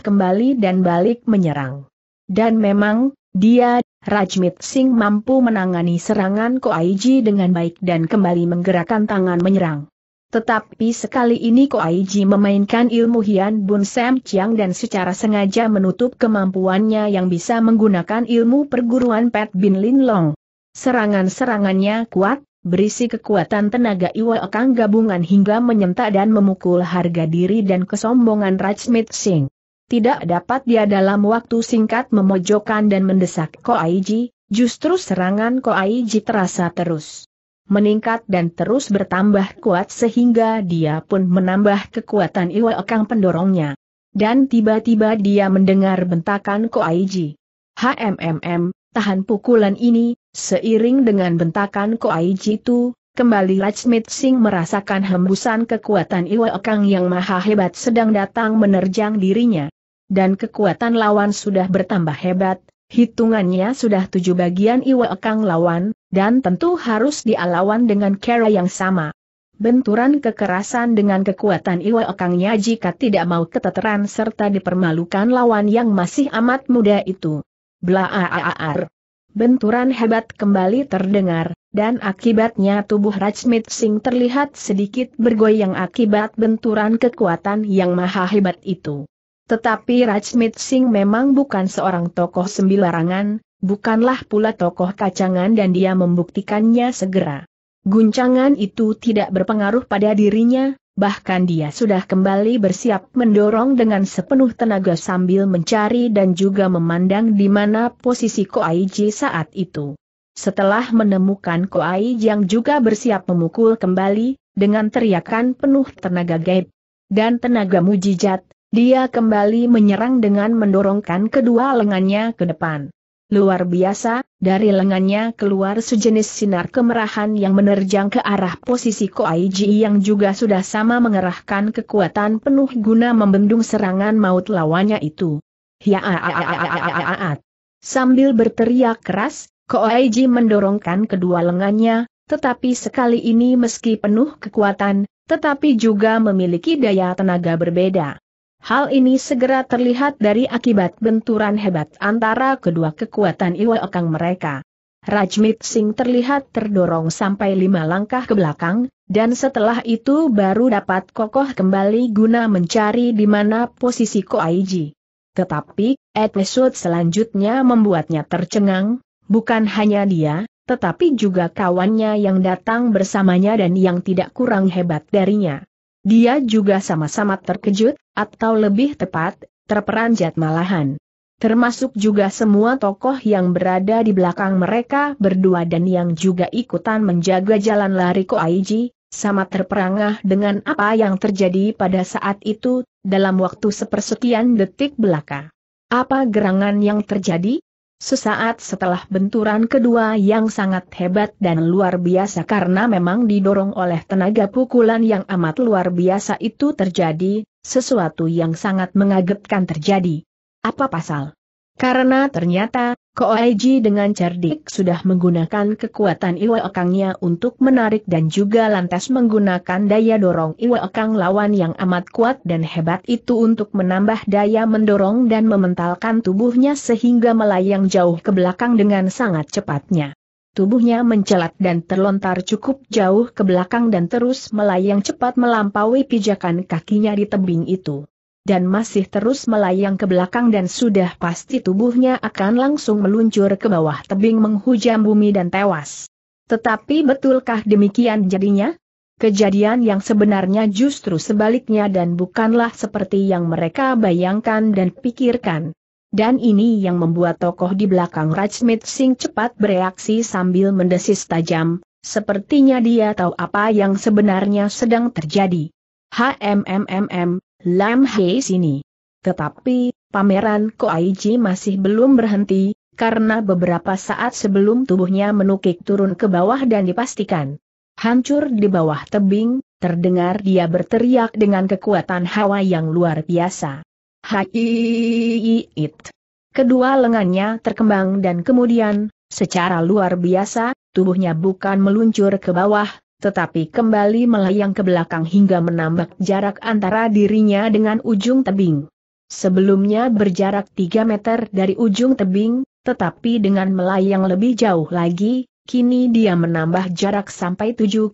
kembali dan balik menyerang. Dan memang, dia Rajmit Singh mampu menangani serangan Koaiji dengan baik dan kembali menggerakkan tangan menyerang. Tetapi sekali ini Koaiji memainkan ilmu Hian Bun Sam Chiang dan secara sengaja menutup kemampuannya yang bisa menggunakan ilmu perguruan Pat Bin Lin Long. Serangan-serangannya kuat, berisi kekuatan tenaga Iwa kang gabungan hingga menyentak dan memukul harga diri dan kesombongan Rajmit Singh tidak dapat dia dalam waktu singkat memojokkan dan mendesak Ko Aiji, justru serangan Ko Aiji terasa terus meningkat dan terus bertambah kuat sehingga dia pun menambah kekuatan Iwa Kang pendorongnya. Dan tiba-tiba dia mendengar bentakan Ko Aiji. HMMM, tahan pukulan ini, seiring dengan bentakan Ko Aiji itu, Kembali Lachmit Singh merasakan hembusan kekuatan Iwa Kang yang maha hebat sedang datang menerjang dirinya dan kekuatan lawan sudah bertambah hebat, hitungannya sudah tujuh bagian Iwa Ekang lawan, dan tentu harus dialawan dengan cara yang sama. Benturan kekerasan dengan kekuatan Iwa Ekangnya jika tidak mau keteteran serta dipermalukan lawan yang masih amat muda itu. Blaaaar. Benturan hebat kembali terdengar, dan akibatnya tubuh Rajmit Singh terlihat sedikit bergoyang akibat benturan kekuatan yang maha hebat itu. Tetapi Rajmit Singh memang bukan seorang tokoh sembilarangan, bukanlah pula tokoh kacangan dan dia membuktikannya segera. Guncangan itu tidak berpengaruh pada dirinya, bahkan dia sudah kembali bersiap mendorong dengan sepenuh tenaga sambil mencari dan juga memandang di mana posisi Koaiji saat itu. Setelah menemukan Koai yang juga bersiap memukul kembali, dengan teriakan penuh tenaga gaib dan tenaga mujizat, dia kembali menyerang dengan mendorongkan kedua lengannya ke depan. Luar biasa, dari lengannya keluar sejenis sinar kemerahan yang menerjang ke arah posisi Koaiji yang juga sudah sama mengerahkan kekuatan penuh guna membendung serangan maut lawannya itu. Hiaaaaaaaaaaat. Sambil berteriak keras, Koaiji mendorongkan kedua lengannya, tetapi sekali ini meski penuh kekuatan, tetapi juga memiliki daya tenaga berbeda. Hal ini segera terlihat dari akibat benturan hebat antara kedua kekuatan Iwa Okang mereka. Rajmit Singh terlihat terdorong sampai lima langkah ke belakang, dan setelah itu baru dapat kokoh kembali guna mencari di mana posisi Koaiji. Tetapi, episode selanjutnya membuatnya tercengang, bukan hanya dia, tetapi juga kawannya yang datang bersamanya dan yang tidak kurang hebat darinya. Dia juga sama-sama terkejut, atau lebih tepat, terperanjat malahan. Termasuk juga semua tokoh yang berada di belakang mereka berdua dan yang juga ikutan menjaga jalan lari Ko Aiji, sama terperangah dengan apa yang terjadi pada saat itu, dalam waktu sepersekian detik belaka. Apa gerangan yang terjadi? Sesaat setelah benturan kedua yang sangat hebat dan luar biasa karena memang didorong oleh tenaga pukulan yang amat luar biasa itu terjadi, sesuatu yang sangat mengagetkan terjadi. Apa pasal? Karena ternyata, Koaiji dengan cerdik sudah menggunakan kekuatan Iwa Okangnya untuk menarik dan juga lantas menggunakan daya dorong Iwa Okang lawan yang amat kuat dan hebat itu untuk menambah daya mendorong dan mementalkan tubuhnya sehingga melayang jauh ke belakang dengan sangat cepatnya. Tubuhnya mencelat dan terlontar cukup jauh ke belakang dan terus melayang cepat melampaui pijakan kakinya di tebing itu dan masih terus melayang ke belakang dan sudah pasti tubuhnya akan langsung meluncur ke bawah tebing menghujam bumi dan tewas. Tetapi betulkah demikian jadinya? Kejadian yang sebenarnya justru sebaliknya dan bukanlah seperti yang mereka bayangkan dan pikirkan. Dan ini yang membuat tokoh di belakang Rajmit Singh cepat bereaksi sambil mendesis tajam, sepertinya dia tahu apa yang sebenarnya sedang terjadi. HMMMM, Lam Hei sini. Tetapi, pameran Koaiji masih belum berhenti, karena beberapa saat sebelum tubuhnya menukik turun ke bawah dan dipastikan hancur di bawah tebing, terdengar dia berteriak dengan kekuatan hawa yang luar biasa. Haiiiit. Kedua lengannya terkembang dan kemudian, secara luar biasa, tubuhnya bukan meluncur ke bawah, tetapi kembali melayang ke belakang hingga menambah jarak antara dirinya dengan ujung tebing. Sebelumnya berjarak 3 meter dari ujung tebing, tetapi dengan melayang lebih jauh lagi, kini dia menambah jarak sampai 7,8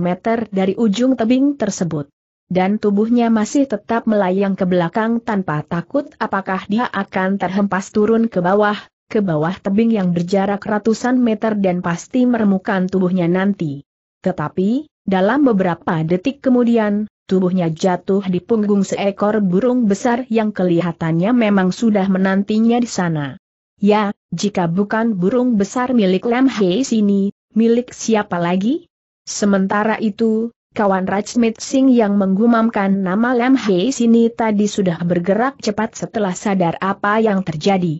meter dari ujung tebing tersebut. Dan tubuhnya masih tetap melayang ke belakang tanpa takut apakah dia akan terhempas turun ke bawah, ke bawah tebing yang berjarak ratusan meter dan pasti meremukan tubuhnya nanti. Tetapi, dalam beberapa detik kemudian, tubuhnya jatuh di punggung seekor burung besar yang kelihatannya memang sudah menantinya di sana. Ya, jika bukan burung besar milik Lam Hei sini, milik siapa lagi? Sementara itu, kawan Rajmit Singh yang menggumamkan nama Lam Hei sini tadi sudah bergerak cepat setelah sadar apa yang terjadi.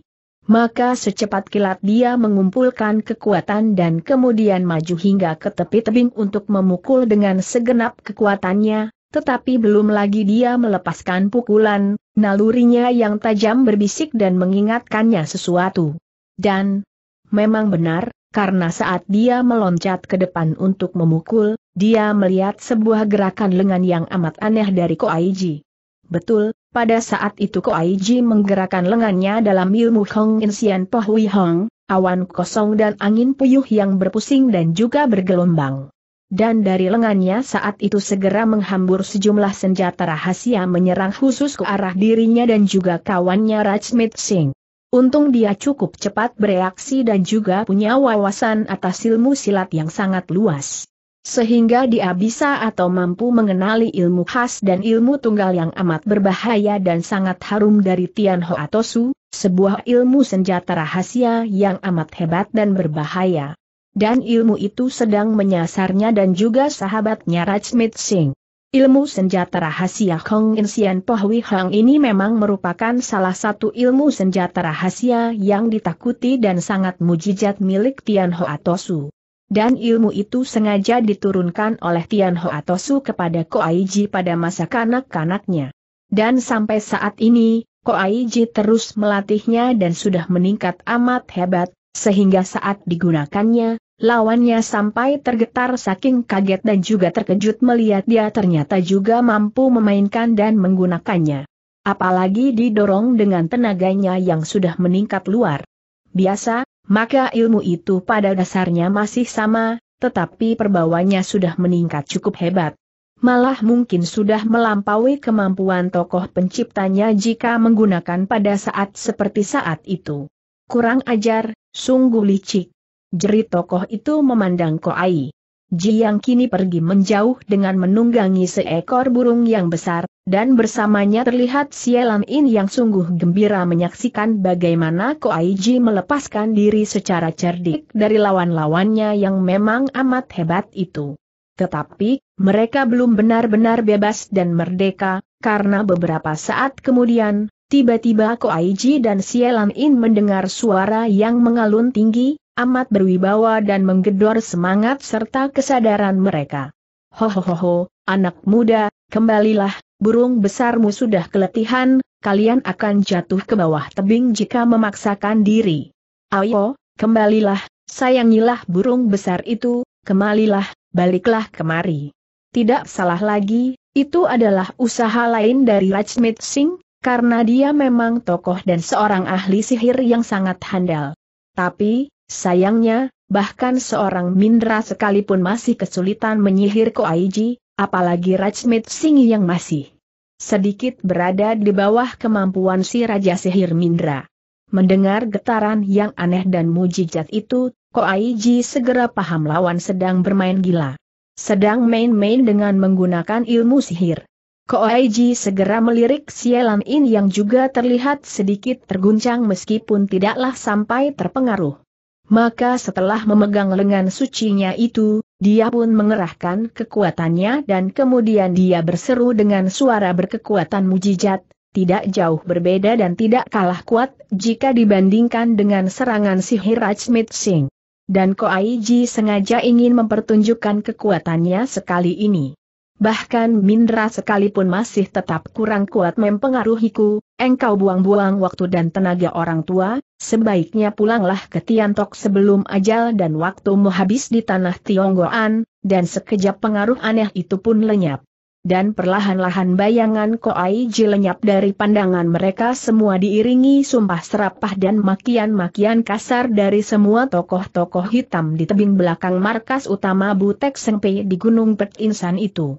Maka secepat kilat dia mengumpulkan kekuatan dan kemudian maju hingga ke tepi tebing untuk memukul dengan segenap kekuatannya, tetapi belum lagi dia melepaskan pukulan, nalurinya yang tajam berbisik dan mengingatkannya sesuatu. Dan, memang benar, karena saat dia meloncat ke depan untuk memukul, dia melihat sebuah gerakan lengan yang amat aneh dari Koaiji. Betul, pada saat itu Ko Koaiji menggerakkan lengannya dalam ilmu Hong In Po Hui Hong, awan kosong dan angin puyuh yang berpusing dan juga bergelombang. Dan dari lengannya saat itu segera menghambur sejumlah senjata rahasia menyerang khusus ke arah dirinya dan juga kawannya Rajmit Singh. Untung dia cukup cepat bereaksi dan juga punya wawasan atas ilmu silat yang sangat luas sehingga dia bisa atau mampu mengenali ilmu khas dan ilmu tunggal yang amat berbahaya dan sangat harum dari Tianho Atosu, sebuah ilmu senjata rahasia yang amat hebat dan berbahaya. Dan ilmu itu sedang menyasarnya dan juga sahabatnya Rajmit Singh. Ilmu senjata rahasia Hong Insian Pohwi Hang ini memang merupakan salah satu ilmu senjata rahasia yang ditakuti dan sangat mujizat milik Tian atau Atosu dan ilmu itu sengaja diturunkan oleh Tian Su kepada Ko Koaiji pada masa kanak-kanaknya. Dan sampai saat ini, Ko Koaiji terus melatihnya dan sudah meningkat amat hebat, sehingga saat digunakannya, lawannya sampai tergetar saking kaget dan juga terkejut melihat dia ternyata juga mampu memainkan dan menggunakannya. Apalagi didorong dengan tenaganya yang sudah meningkat luar biasa, maka ilmu itu pada dasarnya masih sama, tetapi perbawanya sudah meningkat cukup hebat. Malah mungkin sudah melampaui kemampuan tokoh penciptanya jika menggunakan pada saat seperti saat itu. Kurang ajar, sungguh licik. Jerit tokoh itu memandang Koai. Jiang kini pergi menjauh dengan menunggangi seekor burung yang besar, dan bersamanya terlihat Sielan In yang sungguh gembira menyaksikan bagaimana Koai Ji melepaskan diri secara cerdik dari lawan-lawannya yang memang amat hebat itu. Tetapi, mereka belum benar-benar bebas dan merdeka, karena beberapa saat kemudian, tiba-tiba Koai Ji dan Sielan In mendengar suara yang mengalun tinggi, amat berwibawa dan menggedor semangat serta kesadaran mereka. Hohoho, anak muda, kembalilah, burung besarmu sudah keletihan, kalian akan jatuh ke bawah tebing jika memaksakan diri. Ayo, kembalilah, sayangilah burung besar itu, kemalilah, baliklah kemari. Tidak salah lagi, itu adalah usaha lain dari Rajmit Singh, karena dia memang tokoh dan seorang ahli sihir yang sangat handal. Tapi, Sayangnya, bahkan seorang Mindra sekalipun masih kesulitan menyihir Koaiji, apalagi Rajmit Singi yang masih sedikit berada di bawah kemampuan si Raja Sihir Mindra. Mendengar getaran yang aneh dan mujizat itu, Koaiji segera paham lawan sedang bermain gila. Sedang main-main dengan menggunakan ilmu sihir. Koaiji segera melirik Sielan In yang juga terlihat sedikit terguncang meskipun tidaklah sampai terpengaruh. Maka setelah memegang lengan sucinya itu, dia pun mengerahkan kekuatannya dan kemudian dia berseru dengan suara berkekuatan mujizat, tidak jauh berbeda dan tidak kalah kuat jika dibandingkan dengan serangan sihir Rajmit Singh. Dan Koaiji sengaja ingin mempertunjukkan kekuatannya sekali ini bahkan Mindra sekalipun masih tetap kurang kuat mempengaruhiku, engkau buang-buang waktu dan tenaga orang tua, sebaiknya pulanglah ke Tiantok sebelum ajal dan waktumu habis di tanah Tionggoan, dan sekejap pengaruh aneh itu pun lenyap. Dan perlahan-lahan bayangan Koai Ji lenyap dari pandangan mereka semua diiringi sumpah serapah dan makian-makian kasar dari semua tokoh-tokoh hitam di tebing belakang markas utama Butek Sengpei di Gunung Pet Insan itu.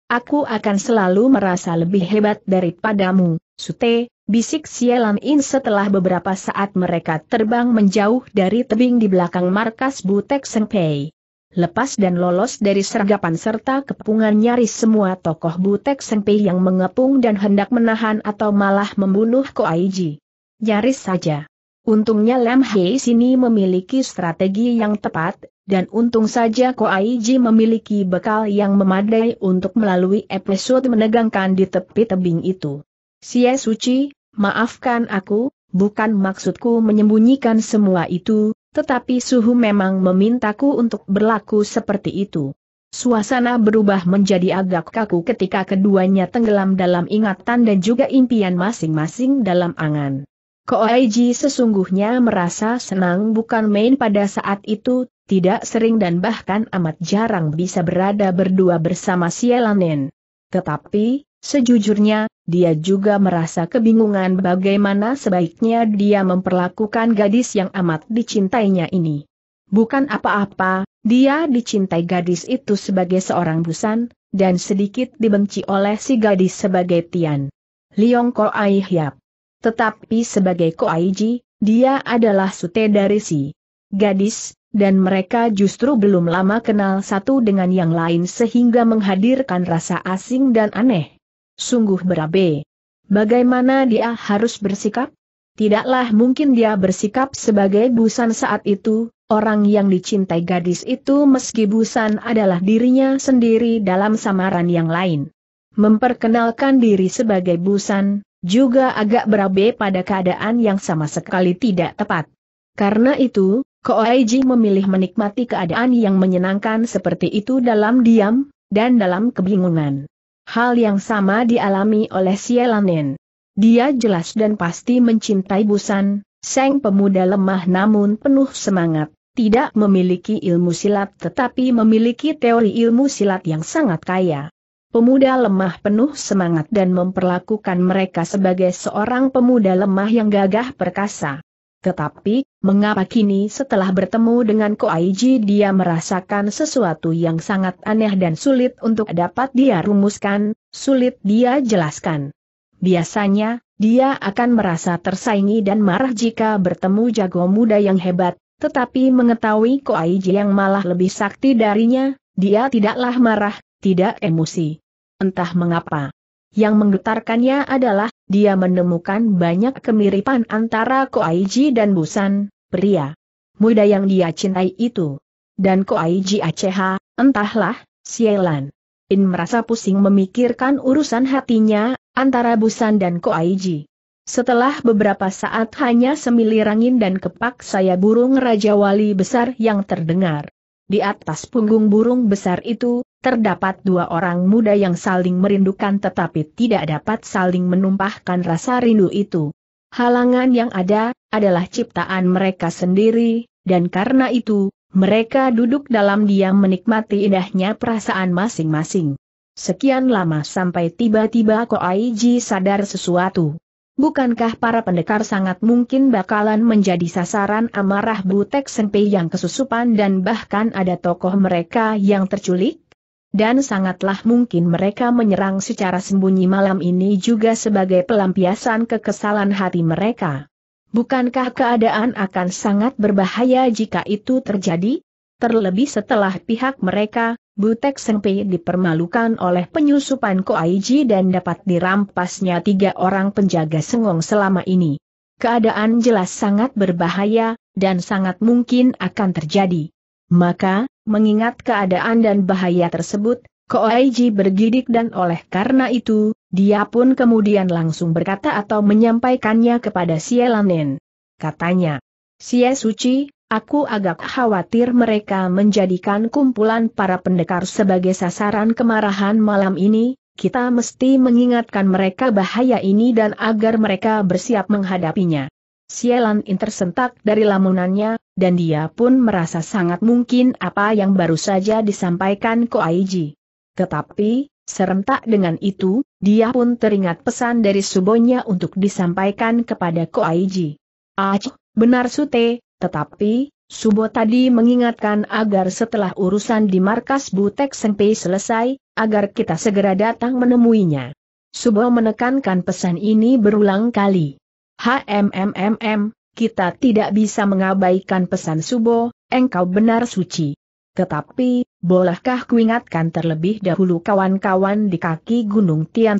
Aku akan selalu merasa lebih hebat daripadamu, Sute, bisik Sialan In setelah beberapa saat mereka terbang menjauh dari tebing di belakang markas Butek Sengpei. Lepas dan lolos dari sergapan serta kepungan nyaris semua tokoh Butek Sengpei yang mengepung dan hendak menahan atau malah membunuh Koaiji. Nyaris saja. Untungnya Lam Hei sini memiliki strategi yang tepat, dan untung saja Ko Ji memiliki bekal yang memadai untuk melalui episode menegangkan di tepi tebing itu. Sia Suci, maafkan aku, bukan maksudku menyembunyikan semua itu, tetapi suhu memang memintaku untuk berlaku seperti itu. Suasana berubah menjadi agak kaku ketika keduanya tenggelam dalam ingatan dan juga impian masing-masing dalam angan. Koaiji sesungguhnya merasa senang bukan main pada saat itu, tidak sering dan bahkan amat jarang bisa berada berdua bersama Sielanen. Tetapi, sejujurnya, dia juga merasa kebingungan bagaimana sebaiknya dia memperlakukan gadis yang amat dicintainya ini. Bukan apa-apa, dia dicintai gadis itu sebagai seorang busan, dan sedikit dibenci oleh si gadis sebagai Tian. Liong Koai Hiap tetapi sebagai Koaiji, dia adalah sute dari si gadis, dan mereka justru belum lama kenal satu dengan yang lain sehingga menghadirkan rasa asing dan aneh. Sungguh berabe. Bagaimana dia harus bersikap? Tidaklah mungkin dia bersikap sebagai Busan saat itu, orang yang dicintai gadis itu meski Busan adalah dirinya sendiri dalam samaran yang lain. Memperkenalkan diri sebagai Busan, juga agak berabe pada keadaan yang sama sekali tidak tepat. Karena itu, Koaiji memilih menikmati keadaan yang menyenangkan seperti itu dalam diam, dan dalam kebingungan. Hal yang sama dialami oleh Sielanen. Dia jelas dan pasti mencintai Busan, Seng pemuda lemah namun penuh semangat, tidak memiliki ilmu silat tetapi memiliki teori ilmu silat yang sangat kaya. Pemuda lemah penuh semangat dan memperlakukan mereka sebagai seorang pemuda lemah yang gagah perkasa. Tetapi, mengapa kini setelah bertemu dengan Ko Koaiji dia merasakan sesuatu yang sangat aneh dan sulit untuk dapat dia rumuskan, sulit dia jelaskan. Biasanya, dia akan merasa tersaingi dan marah jika bertemu jago muda yang hebat, tetapi mengetahui Ko Koaiji yang malah lebih sakti darinya, dia tidaklah marah, tidak emosi. Entah mengapa. Yang menggetarkannya adalah, dia menemukan banyak kemiripan antara Koaiji dan Busan, pria muda yang dia cintai itu. Dan Koaiji Aceh, entahlah, Sielan. In merasa pusing memikirkan urusan hatinya, antara Busan dan Koaiji. Setelah beberapa saat hanya semilir angin dan kepak saya burung Raja Wali besar yang terdengar. Di atas punggung burung besar itu, terdapat dua orang muda yang saling merindukan tetapi tidak dapat saling menumpahkan rasa rindu itu. Halangan yang ada, adalah ciptaan mereka sendiri, dan karena itu, mereka duduk dalam diam menikmati indahnya perasaan masing-masing. Sekian lama sampai tiba-tiba Ko Aiji sadar sesuatu. Bukankah para pendekar sangat mungkin bakalan menjadi sasaran amarah Butek Senpei yang kesusupan dan bahkan ada tokoh mereka yang terculik? dan sangatlah mungkin mereka menyerang secara sembunyi malam ini juga sebagai pelampiasan kekesalan hati mereka. Bukankah keadaan akan sangat berbahaya jika itu terjadi? Terlebih setelah pihak mereka, Butek Sengpei dipermalukan oleh penyusupan Koaiji dan dapat dirampasnya tiga orang penjaga sengong selama ini. Keadaan jelas sangat berbahaya, dan sangat mungkin akan terjadi. Maka, Mengingat keadaan dan bahaya tersebut, Koaiji bergidik dan oleh karena itu, dia pun kemudian langsung berkata atau menyampaikannya kepada Sielanen. Katanya, Sie Suci, aku agak khawatir mereka menjadikan kumpulan para pendekar sebagai sasaran kemarahan malam ini, kita mesti mengingatkan mereka bahaya ini dan agar mereka bersiap menghadapinya. Sielan In tersentak dari lamunannya, dan dia pun merasa sangat mungkin apa yang baru saja disampaikan Aiji. Tetapi, serentak dengan itu, dia pun teringat pesan dari subonya untuk disampaikan kepada Ko Aiji. Ac, benar Sute, tetapi, Subo tadi mengingatkan agar setelah urusan di markas Butek Sengpei selesai, agar kita segera datang menemuinya. Subo menekankan pesan ini berulang kali. HMMMM, kita tidak bisa mengabaikan pesan Subo, engkau benar suci. Tetapi, bolehkah kuingatkan terlebih dahulu kawan-kawan di kaki Gunung Tian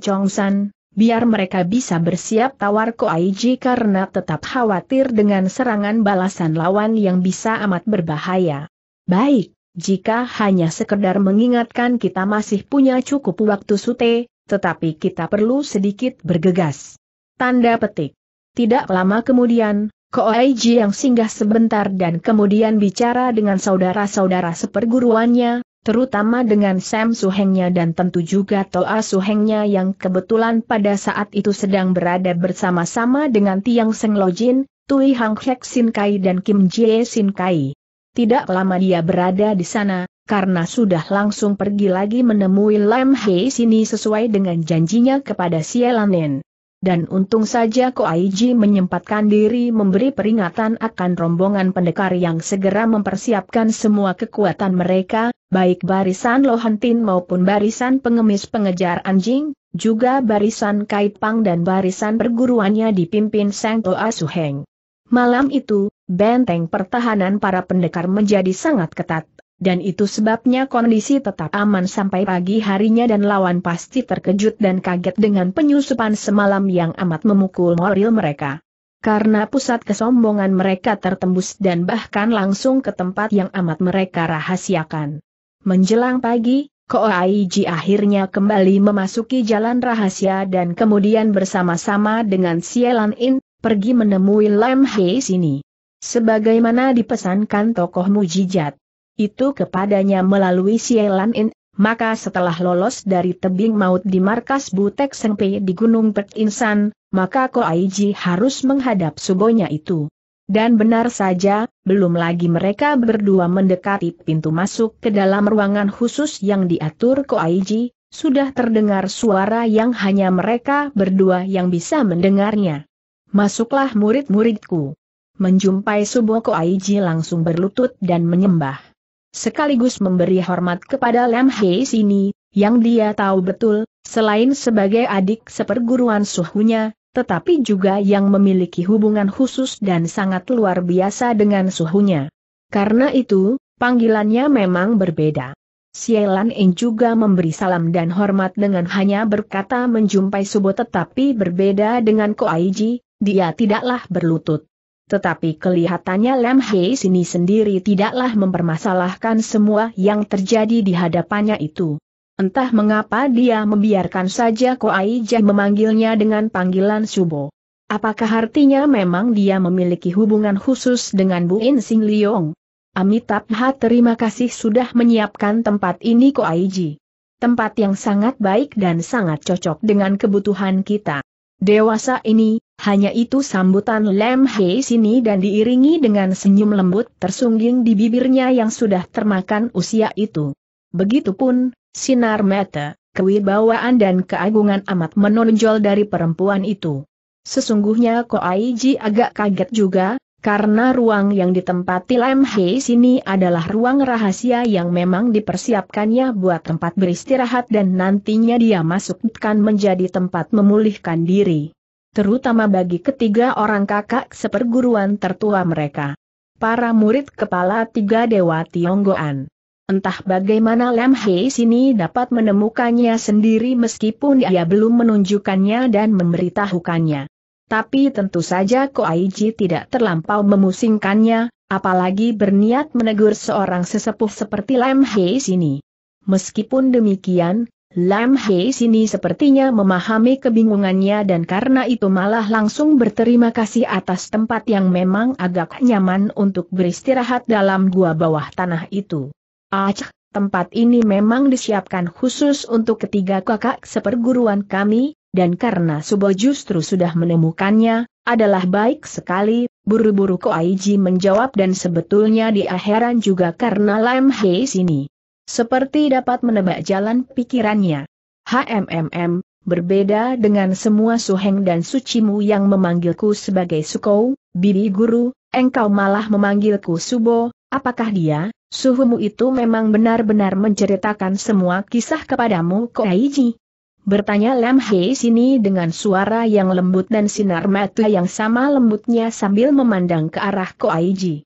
biar mereka bisa bersiap tawar Koaiji karena tetap khawatir dengan serangan balasan lawan yang bisa amat berbahaya. Baik, jika hanya sekedar mengingatkan kita masih punya cukup waktu sute, tetapi kita perlu sedikit bergegas. Tanda petik. Tidak lama kemudian, Koaiji yang singgah sebentar dan kemudian bicara dengan saudara-saudara seperguruannya, terutama dengan Sam Suhengnya dan tentu juga Toa Suhengnya yang kebetulan pada saat itu sedang berada bersama-sama dengan Tiang Seng Lojin, Tui Hang Hek Sin Kai dan Kim Jie Sin Kai. Tidak lama dia berada di sana, karena sudah langsung pergi lagi menemui Lam Hei sini sesuai dengan janjinya kepada Sielanen. Dan untung saja Ko Koaiji menyempatkan diri memberi peringatan akan rombongan pendekar yang segera mempersiapkan semua kekuatan mereka, baik barisan Lohantin maupun barisan pengemis pengejar anjing, juga barisan Kaipang dan barisan perguruannya dipimpin Sang Toa Suheng. Malam itu, benteng pertahanan para pendekar menjadi sangat ketat dan itu sebabnya kondisi tetap aman sampai pagi harinya dan lawan pasti terkejut dan kaget dengan penyusupan semalam yang amat memukul moral mereka. Karena pusat kesombongan mereka tertembus dan bahkan langsung ke tempat yang amat mereka rahasiakan. Menjelang pagi, Koaiji akhirnya kembali memasuki jalan rahasia dan kemudian bersama-sama dengan Sielan In, pergi menemui Lam Hei sini. Sebagaimana dipesankan tokoh mujijat, itu kepadanya melalui Sielan In, maka setelah lolos dari tebing maut di markas Butek Sengpe di Gunung Pek Insan, maka Aiji harus menghadap subonya itu. Dan benar saja, belum lagi mereka berdua mendekati pintu masuk ke dalam ruangan khusus yang diatur Ko Aiji, sudah terdengar suara yang hanya mereka berdua yang bisa mendengarnya. Masuklah murid-muridku. Menjumpai Ko Aiji langsung berlutut dan menyembah sekaligus memberi hormat kepada Lam Hei sini, yang dia tahu betul, selain sebagai adik seperguruan suhunya, tetapi juga yang memiliki hubungan khusus dan sangat luar biasa dengan suhunya. Karena itu, panggilannya memang berbeda. Sielan Eng juga memberi salam dan hormat dengan hanya berkata menjumpai subuh, tetapi berbeda dengan Ko Aiji, dia tidaklah berlutut. Tetapi kelihatannya Lam Hei sini sendiri tidaklah mempermasalahkan semua yang terjadi di hadapannya itu. Entah mengapa dia membiarkan saja Ko Jai memanggilnya dengan panggilan Subo. Apakah artinya memang dia memiliki hubungan khusus dengan Bu In Sing Liong? Amitabha terima kasih sudah menyiapkan tempat ini Ko Koaiji. Tempat yang sangat baik dan sangat cocok dengan kebutuhan kita. Dewasa ini, hanya itu sambutan Lem Hei sini dan diiringi dengan senyum lembut tersungging di bibirnya yang sudah termakan usia itu. Begitupun, sinar mata, kewibawaan dan keagungan amat menonjol dari perempuan itu. Sesungguhnya Koaiji agak kaget juga, karena ruang yang ditempati Lem Hei sini adalah ruang rahasia yang memang dipersiapkannya buat tempat beristirahat dan nantinya dia masukkan menjadi tempat memulihkan diri terutama bagi ketiga orang kakak seperguruan tertua mereka. Para murid kepala tiga dewa Tionggoan. Entah bagaimana Lam Hei sini dapat menemukannya sendiri meskipun ia belum menunjukkannya dan memberitahukannya. Tapi tentu saja Ko Koaiji tidak terlampau memusingkannya, apalagi berniat menegur seorang sesepuh seperti Lam Hei sini. Meskipun demikian, Lam Hei sini sepertinya memahami kebingungannya dan karena itu malah langsung berterima kasih atas tempat yang memang agak nyaman untuk beristirahat dalam gua bawah tanah itu. Acah, tempat ini memang disiapkan khusus untuk ketiga kakak seperguruan kami, dan karena Subo justru sudah menemukannya, adalah baik sekali, buru-buru Koaiji menjawab dan sebetulnya dia heran juga karena Lam Hei sini seperti dapat menebak jalan pikirannya. HMMM, berbeda dengan semua suheng dan sucimu yang memanggilku sebagai sukou, bibi guru, engkau malah memanggilku subo, apakah dia, suhumu itu memang benar-benar menceritakan semua kisah kepadamu Aiji? Bertanya Lam Hei sini dengan suara yang lembut dan sinar mata yang sama lembutnya sambil memandang ke arah Aiji.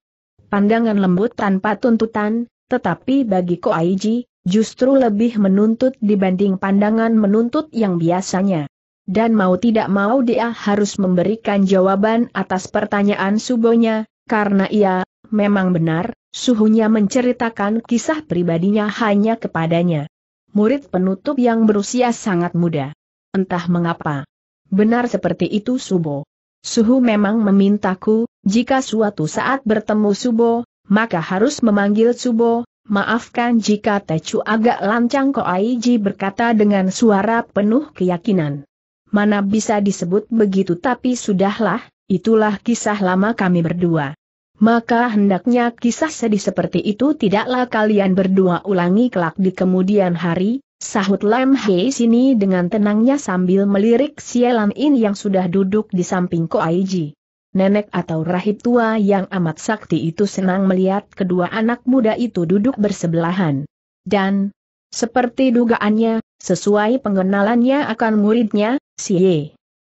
Pandangan lembut tanpa tuntutan, tetapi bagi Ko Aiji, justru lebih menuntut dibanding pandangan menuntut yang biasanya. Dan mau tidak mau dia harus memberikan jawaban atas pertanyaan subonya, karena ia, memang benar, suhunya menceritakan kisah pribadinya hanya kepadanya. Murid penutup yang berusia sangat muda. Entah mengapa. Benar seperti itu Subo. Suhu memang memintaku, jika suatu saat bertemu Subo, maka harus memanggil Subo, maafkan jika Tecu agak lancang Ko Aiji berkata dengan suara penuh keyakinan. Mana bisa disebut begitu tapi sudahlah, itulah kisah lama kami berdua. Maka hendaknya kisah sedih seperti itu tidaklah kalian berdua ulangi kelak di kemudian hari, Sahut Lam Hei sini dengan tenangnya sambil melirik Sielan Lam In yang sudah duduk di samping Ko Aiji nenek atau rahib tua yang amat sakti itu senang melihat kedua anak muda itu duduk bersebelahan. Dan, seperti dugaannya, sesuai pengenalannya akan muridnya, si Ye.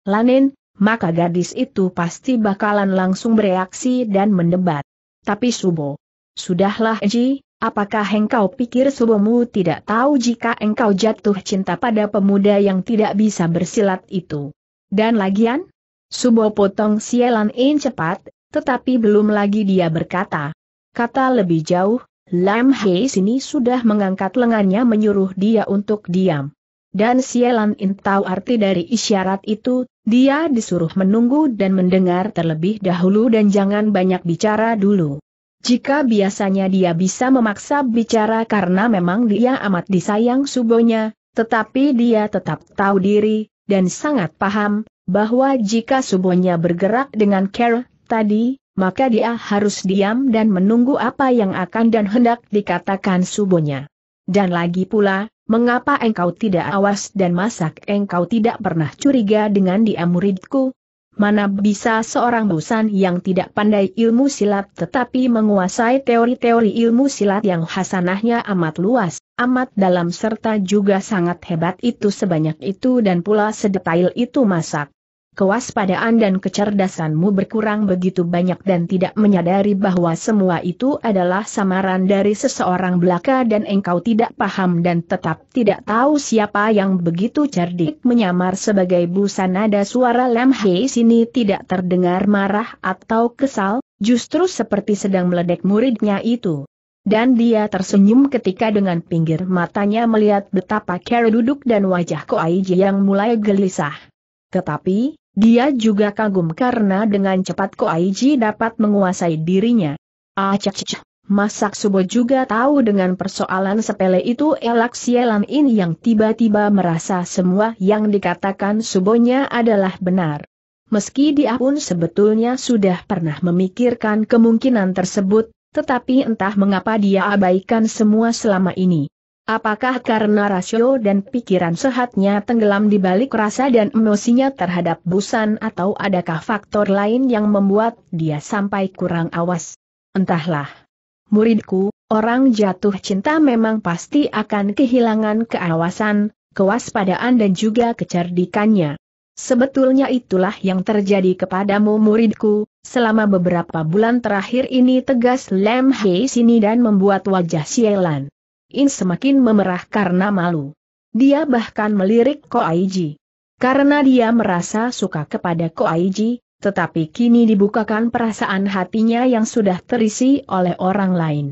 Lanin, maka gadis itu pasti bakalan langsung bereaksi dan mendebat. Tapi Subo. Sudahlah Ji, apakah engkau pikir Subomu tidak tahu jika engkau jatuh cinta pada pemuda yang tidak bisa bersilat itu? Dan lagian, Subo potong sialan in cepat, tetapi belum lagi dia berkata. Kata lebih jauh, Lam Hei sini sudah mengangkat lengannya menyuruh dia untuk diam. Dan sialan in tahu arti dari isyarat itu, dia disuruh menunggu dan mendengar terlebih dahulu dan jangan banyak bicara dulu. Jika biasanya dia bisa memaksa bicara karena memang dia amat disayang subonya, tetapi dia tetap tahu diri, dan sangat paham, bahwa jika Subonya bergerak dengan care tadi, maka dia harus diam dan menunggu apa yang akan dan hendak dikatakan Subonya. Dan lagi pula, mengapa engkau tidak awas dan masak engkau tidak pernah curiga dengan dia muridku, Mana bisa seorang busan yang tidak pandai ilmu silat tetapi menguasai teori-teori ilmu silat yang hasanahnya amat luas, amat dalam serta juga sangat hebat itu sebanyak itu dan pula sedetail itu masak kewaspadaan dan kecerdasanmu berkurang begitu banyak dan tidak menyadari bahwa semua itu adalah samaran dari seseorang belaka dan engkau tidak paham dan tetap tidak tahu siapa yang begitu cerdik menyamar sebagai busanada suara Lam Hei sini tidak terdengar marah atau kesal, justru seperti sedang meledek muridnya itu. Dan dia tersenyum ketika dengan pinggir matanya melihat betapa Carol duduk dan wajah Koaiji yang mulai gelisah. Tetapi, dia juga kagum karena dengan cepat Ko Koaiji dapat menguasai dirinya. Ah cek Masak Subo juga tahu dengan persoalan sepele itu Elak Sielam ini yang tiba-tiba merasa semua yang dikatakan Subonya adalah benar. Meski dia pun sebetulnya sudah pernah memikirkan kemungkinan tersebut, tetapi entah mengapa dia abaikan semua selama ini. Apakah karena rasio dan pikiran sehatnya tenggelam di balik rasa dan emosinya terhadap busan atau adakah faktor lain yang membuat dia sampai kurang awas? Entahlah. Muridku, orang jatuh cinta memang pasti akan kehilangan keawasan, kewaspadaan dan juga kecerdikannya. Sebetulnya itulah yang terjadi kepadamu muridku, selama beberapa bulan terakhir ini tegas Lem Hei sini dan membuat wajah sielan. In semakin memerah karena malu. Dia bahkan melirik Ko Aiji. Karena dia merasa suka kepada Ko Aiji, tetapi kini dibukakan perasaan hatinya yang sudah terisi oleh orang lain.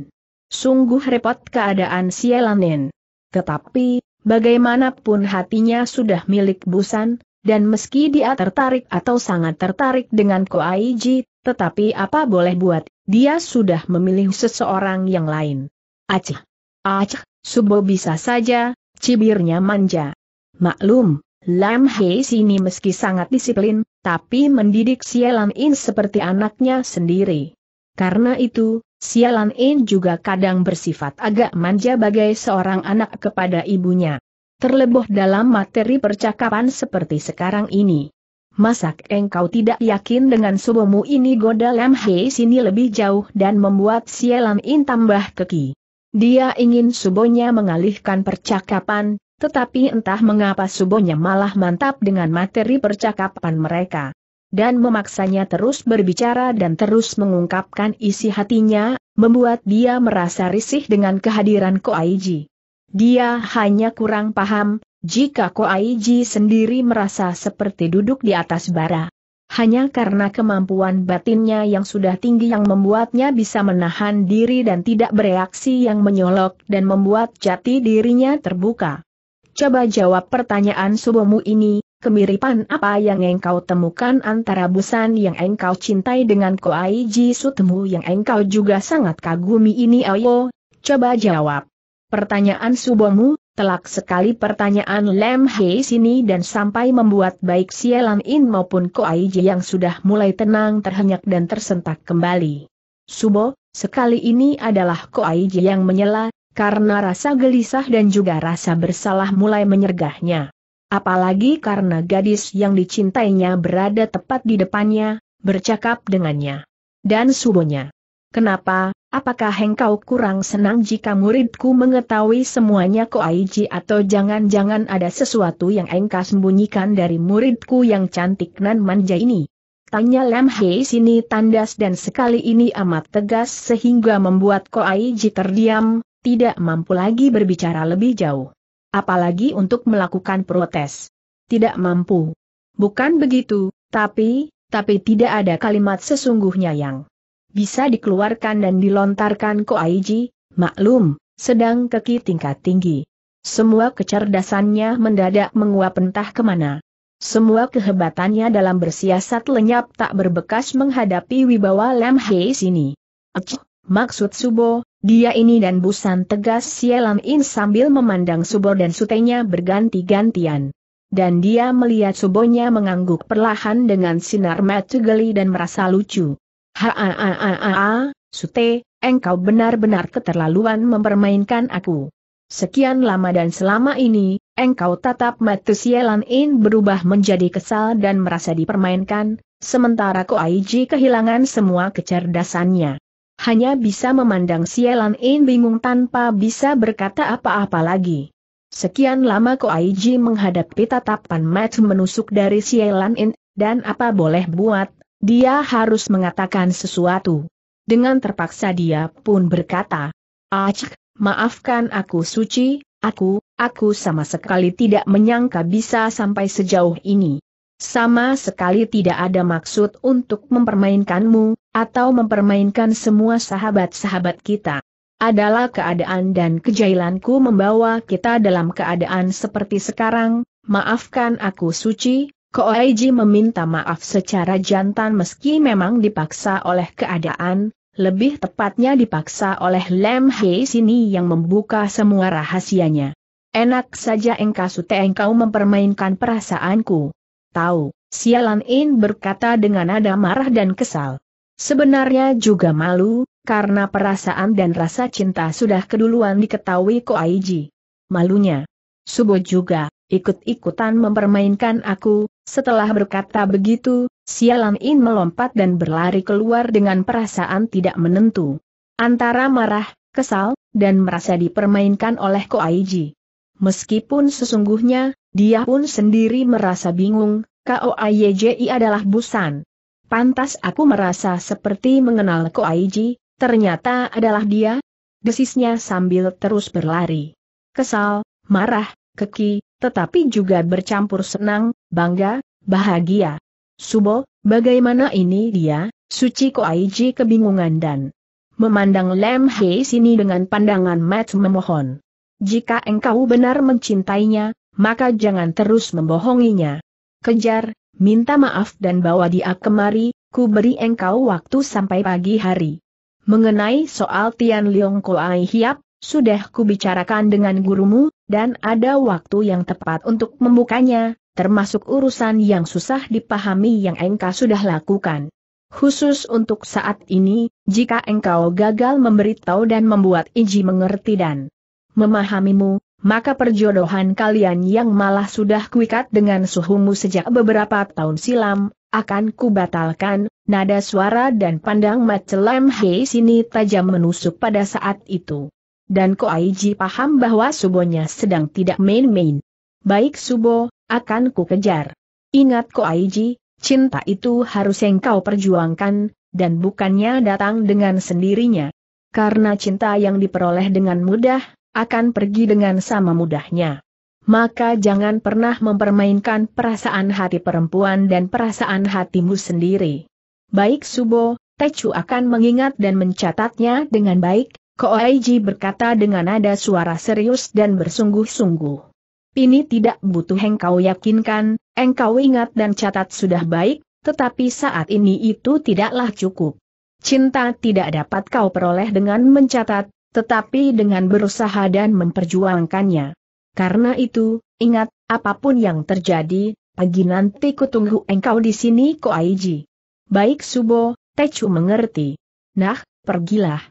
Sungguh repot keadaan Sielanen. Tetapi, bagaimanapun hatinya sudah milik Busan, dan meski dia tertarik atau sangat tertarik dengan Ko Aiji, tetapi apa boleh buat, dia sudah memilih seseorang yang lain. Aceh. Aceh, Subo bisa saja, cibirnya manja. Maklum, Lam Hei sini meski sangat disiplin, tapi mendidik Sialan In seperti anaknya sendiri. Karena itu, Sialan In juga kadang bersifat agak manja bagai seorang anak kepada ibunya. Terlebih dalam materi percakapan seperti sekarang ini. Masak engkau tidak yakin dengan subomu ini goda Lam Hei sini lebih jauh dan membuat Sialan In tambah keki. Dia ingin Subonya mengalihkan percakapan, tetapi entah mengapa Subonya malah mantap dengan materi percakapan mereka. Dan memaksanya terus berbicara dan terus mengungkapkan isi hatinya, membuat dia merasa risih dengan kehadiran Ko Aiji. Dia hanya kurang paham, jika Ko Aiji sendiri merasa seperti duduk di atas bara hanya karena kemampuan batinnya yang sudah tinggi yang membuatnya bisa menahan diri dan tidak bereaksi yang menyolok dan membuat jati dirinya terbuka. Coba jawab pertanyaan subomu ini, kemiripan apa yang engkau temukan antara busan yang engkau cintai dengan Koai sutemu yang engkau juga sangat kagumi ini ayo, coba jawab. Pertanyaan subomu, Telak sekali pertanyaan Lem Hei sini dan sampai membuat baik Sielan In maupun Koai Ji yang sudah mulai tenang terhenyak dan tersentak kembali. Subo, sekali ini adalah Koai Ji yang menyela, karena rasa gelisah dan juga rasa bersalah mulai menyergahnya. Apalagi karena gadis yang dicintainya berada tepat di depannya, bercakap dengannya. Dan subonya. Kenapa, Apakah engkau kurang senang jika muridku mengetahui semuanya Ko Aiji atau jangan-jangan ada sesuatu yang engkau sembunyikan dari muridku yang cantik nan manja ini? Tanya Lam Hei sini tandas dan sekali ini amat tegas sehingga membuat Ko Aiji terdiam, tidak mampu lagi berbicara lebih jauh. Apalagi untuk melakukan protes. Tidak mampu. Bukan begitu, tapi, tapi tidak ada kalimat sesungguhnya yang bisa dikeluarkan dan dilontarkan ke Aiji, maklum, sedang keki tingkat tinggi. Semua kecerdasannya mendadak menguap entah kemana. Semua kehebatannya dalam bersiasat lenyap tak berbekas menghadapi wibawa Lam Hei sini. Ech, maksud Subo, dia ini dan busan tegas Sielam In sambil memandang Subo dan sutenya berganti-gantian. Dan dia melihat Subonya mengangguk perlahan dengan sinar mata geli dan merasa lucu ha ha ha ha ha Sute, engkau benar-benar keterlaluan mempermainkan aku. Sekian lama dan selama ini, engkau tatap mata Sielan In berubah menjadi kesal dan merasa dipermainkan, sementara Ko Aiji kehilangan semua kecerdasannya. Hanya bisa memandang Sielan In bingung tanpa bisa berkata apa-apa lagi. Sekian lama Ko Aiji menghadapi tatapan mata menusuk dari Sielan In, dan apa boleh buat, dia harus mengatakan sesuatu. Dengan terpaksa dia pun berkata, Acik, ah, maafkan aku suci, aku, aku sama sekali tidak menyangka bisa sampai sejauh ini. Sama sekali tidak ada maksud untuk mempermainkanmu, atau mempermainkan semua sahabat-sahabat kita. Adalah keadaan dan kejailanku membawa kita dalam keadaan seperti sekarang, maafkan aku suci, Koeji meminta maaf secara jantan meski memang dipaksa oleh keadaan, lebih tepatnya dipaksa oleh Lem Hei sini yang membuka semua rahasianya. Enak saja sute engkau mempermainkan perasaanku. Tahu, Sialan In berkata dengan nada marah dan kesal. Sebenarnya juga malu, karena perasaan dan rasa cinta sudah keduluan diketahui Koaiji. Malunya. Subo juga, ikut-ikutan mempermainkan aku, setelah berkata begitu, Sialan In melompat dan berlari keluar dengan perasaan tidak menentu. Antara marah, kesal, dan merasa dipermainkan oleh Ko Aiji. Meskipun sesungguhnya, dia pun sendiri merasa bingung, Ko Aiji adalah Busan. Pantas aku merasa seperti mengenal Ko Aiji, ternyata adalah dia. Desisnya sambil terus berlari. Kesal, marah, keki, tetapi juga bercampur senang, bangga, bahagia. Subo, bagaimana ini dia, Suci ko Aiji kebingungan dan memandang Lem Hei sini dengan pandangan mat memohon. Jika engkau benar mencintainya, maka jangan terus membohonginya. Kejar, minta maaf dan bawa dia kemari, ku beri engkau waktu sampai pagi hari. Mengenai soal Tian Leong Ai Hiap, sudah kubicarakan dengan gurumu, dan ada waktu yang tepat untuk membukanya, termasuk urusan yang susah dipahami yang engkau sudah lakukan. Khusus untuk saat ini, jika engkau gagal memberitahu dan membuat Iji mengerti dan memahamimu, maka perjodohan kalian yang malah sudah kuikat dengan suhumu sejak beberapa tahun silam, akan kubatalkan, nada suara dan pandang macelam Hei sini tajam menusuk pada saat itu dan ko Koaiji paham bahwa Subonya sedang tidak main-main. Baik Subo, akan ku kejar. Ingat Koaiji, cinta itu harus engkau perjuangkan, dan bukannya datang dengan sendirinya. Karena cinta yang diperoleh dengan mudah, akan pergi dengan sama mudahnya. Maka jangan pernah mempermainkan perasaan hati perempuan dan perasaan hatimu sendiri. Baik Subo, Tecu akan mengingat dan mencatatnya dengan baik, Koaiji berkata dengan nada suara serius dan bersungguh-sungguh. Ini tidak butuh engkau yakinkan, engkau ingat dan catat sudah baik, tetapi saat ini itu tidaklah cukup. Cinta tidak dapat kau peroleh dengan mencatat, tetapi dengan berusaha dan memperjuangkannya. Karena itu, ingat, apapun yang terjadi, pagi nanti kutunggu engkau di sini Koaiji. Baik Subo, Techu mengerti. Nah, pergilah.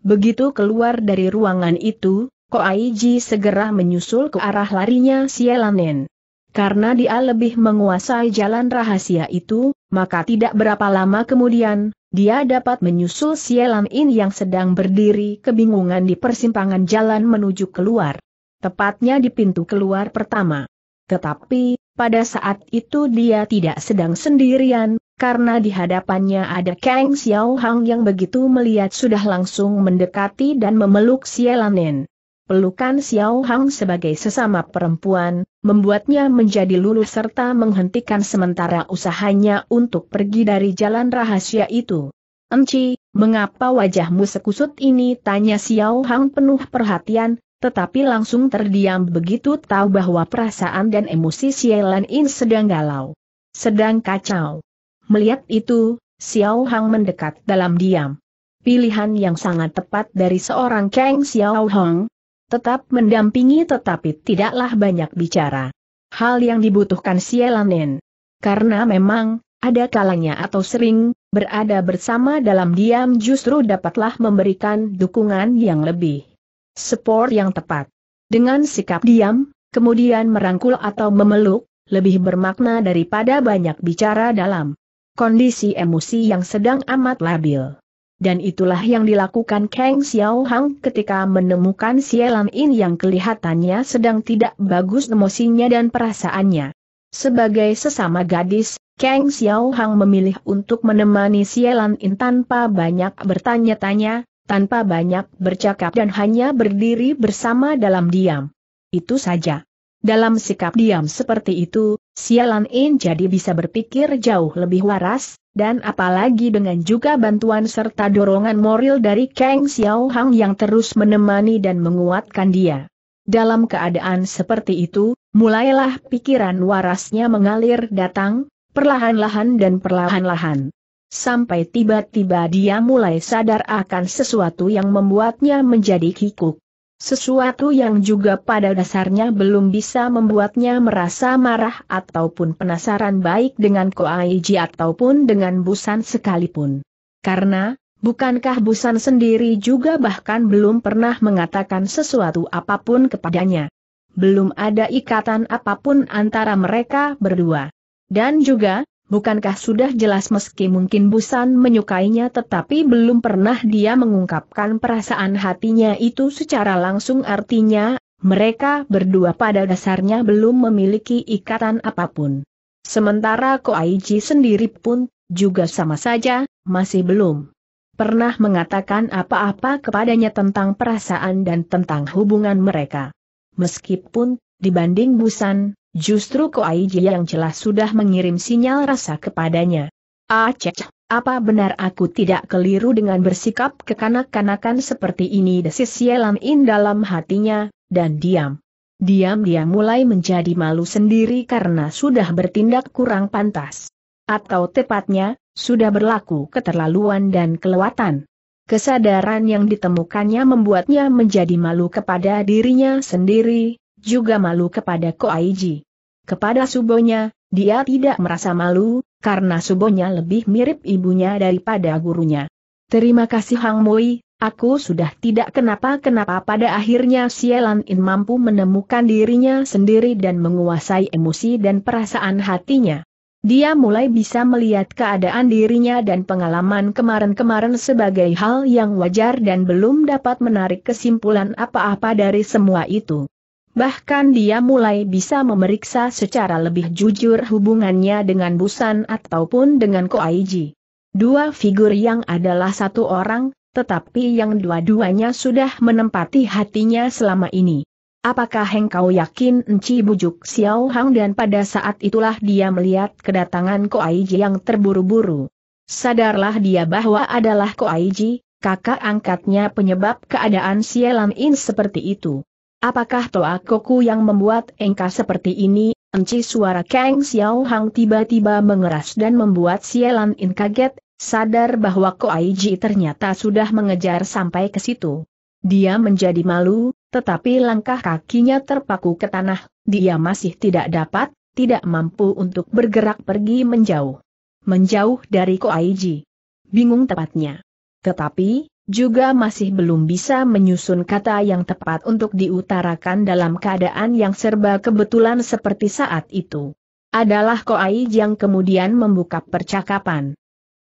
Begitu keluar dari ruangan itu, Ko Koaiji segera menyusul ke arah larinya Sielanen. Karena dia lebih menguasai jalan rahasia itu, maka tidak berapa lama kemudian, dia dapat menyusul Sielan In yang sedang berdiri kebingungan di persimpangan jalan menuju keluar. Tepatnya di pintu keluar pertama. Tetapi, pada saat itu dia tidak sedang sendirian, karena di hadapannya ada Kang Xiao Hang yang begitu melihat sudah langsung mendekati dan memeluk Sielanen. Pelukan Xiao Hang sebagai sesama perempuan, membuatnya menjadi lulu serta menghentikan sementara usahanya untuk pergi dari jalan rahasia itu. Enci, mengapa wajahmu sekusut ini? Tanya Xiao Hang penuh perhatian, tetapi langsung terdiam begitu tahu bahwa perasaan dan emosi Sielan sedang galau. Sedang kacau. Melihat itu, Xiao Hang mendekat dalam diam. Pilihan yang sangat tepat dari seorang Kang Xiao Hong. Tetap mendampingi tetapi tidaklah banyak bicara. Hal yang dibutuhkan Sielanen. Karena memang, ada kalanya atau sering, berada bersama dalam diam justru dapatlah memberikan dukungan yang lebih. Support yang tepat. Dengan sikap diam, kemudian merangkul atau memeluk, lebih bermakna daripada banyak bicara dalam kondisi emosi yang sedang amat labil. Dan itulah yang dilakukan Kang Xiao Hang ketika menemukan Sielan In yang kelihatannya sedang tidak bagus emosinya dan perasaannya. Sebagai sesama gadis, Kang Xiao Hang memilih untuk menemani Sielan In tanpa banyak bertanya-tanya, tanpa banyak bercakap dan hanya berdiri bersama dalam diam. Itu saja. Dalam sikap diam seperti itu, Sialan In jadi bisa berpikir jauh lebih waras, dan apalagi dengan juga bantuan serta dorongan moral dari Kang Xiao Hang yang terus menemani dan menguatkan dia. Dalam keadaan seperti itu, mulailah pikiran warasnya mengalir datang, perlahan-lahan dan perlahan-lahan. Sampai tiba-tiba dia mulai sadar akan sesuatu yang membuatnya menjadi kikuk. Sesuatu yang juga pada dasarnya belum bisa membuatnya merasa marah ataupun penasaran baik dengan Koaiji ataupun dengan Busan sekalipun. Karena, bukankah Busan sendiri juga bahkan belum pernah mengatakan sesuatu apapun kepadanya. Belum ada ikatan apapun antara mereka berdua. Dan juga, Bukankah sudah jelas meski mungkin Busan menyukainya tetapi belum pernah dia mengungkapkan perasaan hatinya itu secara langsung artinya, mereka berdua pada dasarnya belum memiliki ikatan apapun. Sementara Ko Koaiji sendiri pun, juga sama saja, masih belum pernah mengatakan apa-apa kepadanya tentang perasaan dan tentang hubungan mereka. Meskipun, dibanding Busan, Justru Ko Koaiji yang jelas sudah mengirim sinyal rasa kepadanya. Aceh, ah, apa benar aku tidak keliru dengan bersikap kekanak-kanakan seperti ini desis Yelan In dalam hatinya, dan diam. Diam-diam mulai menjadi malu sendiri karena sudah bertindak kurang pantas. Atau tepatnya, sudah berlaku keterlaluan dan kelewatan. Kesadaran yang ditemukannya membuatnya menjadi malu kepada dirinya sendiri, juga malu kepada Koaiji. Kepada Subonya, dia tidak merasa malu, karena Subonya lebih mirip ibunya daripada gurunya. Terima kasih Hang Moi, aku sudah tidak kenapa-kenapa pada akhirnya Sielan In mampu menemukan dirinya sendiri dan menguasai emosi dan perasaan hatinya. Dia mulai bisa melihat keadaan dirinya dan pengalaman kemarin-kemarin sebagai hal yang wajar dan belum dapat menarik kesimpulan apa-apa dari semua itu. Bahkan dia mulai bisa memeriksa secara lebih jujur hubungannya dengan Busan ataupun dengan Koaiji. Dua figur yang adalah satu orang, tetapi yang dua-duanya sudah menempati hatinya selama ini. Apakah engkau yakin Enci bujuk Xiao Hang dan pada saat itulah dia melihat kedatangan Koaiji yang terburu-buru. Sadarlah dia bahwa adalah Koaiji, kakak angkatnya penyebab keadaan Xiao In seperti itu. Apakah toa koku yang membuat engkau seperti ini? Enci suara Kang Xiao Hang tiba-tiba mengeras dan membuat Sielan In kaget, sadar bahwa Ko Aiji ternyata sudah mengejar sampai ke situ. Dia menjadi malu, tetapi langkah kakinya terpaku ke tanah, dia masih tidak dapat, tidak mampu untuk bergerak pergi menjauh. Menjauh dari Ko Aiji. Bingung tepatnya. Tetapi, juga masih belum bisa menyusun kata yang tepat untuk diutarakan dalam keadaan yang serba kebetulan seperti saat itu. Adalah Koai yang kemudian membuka percakapan.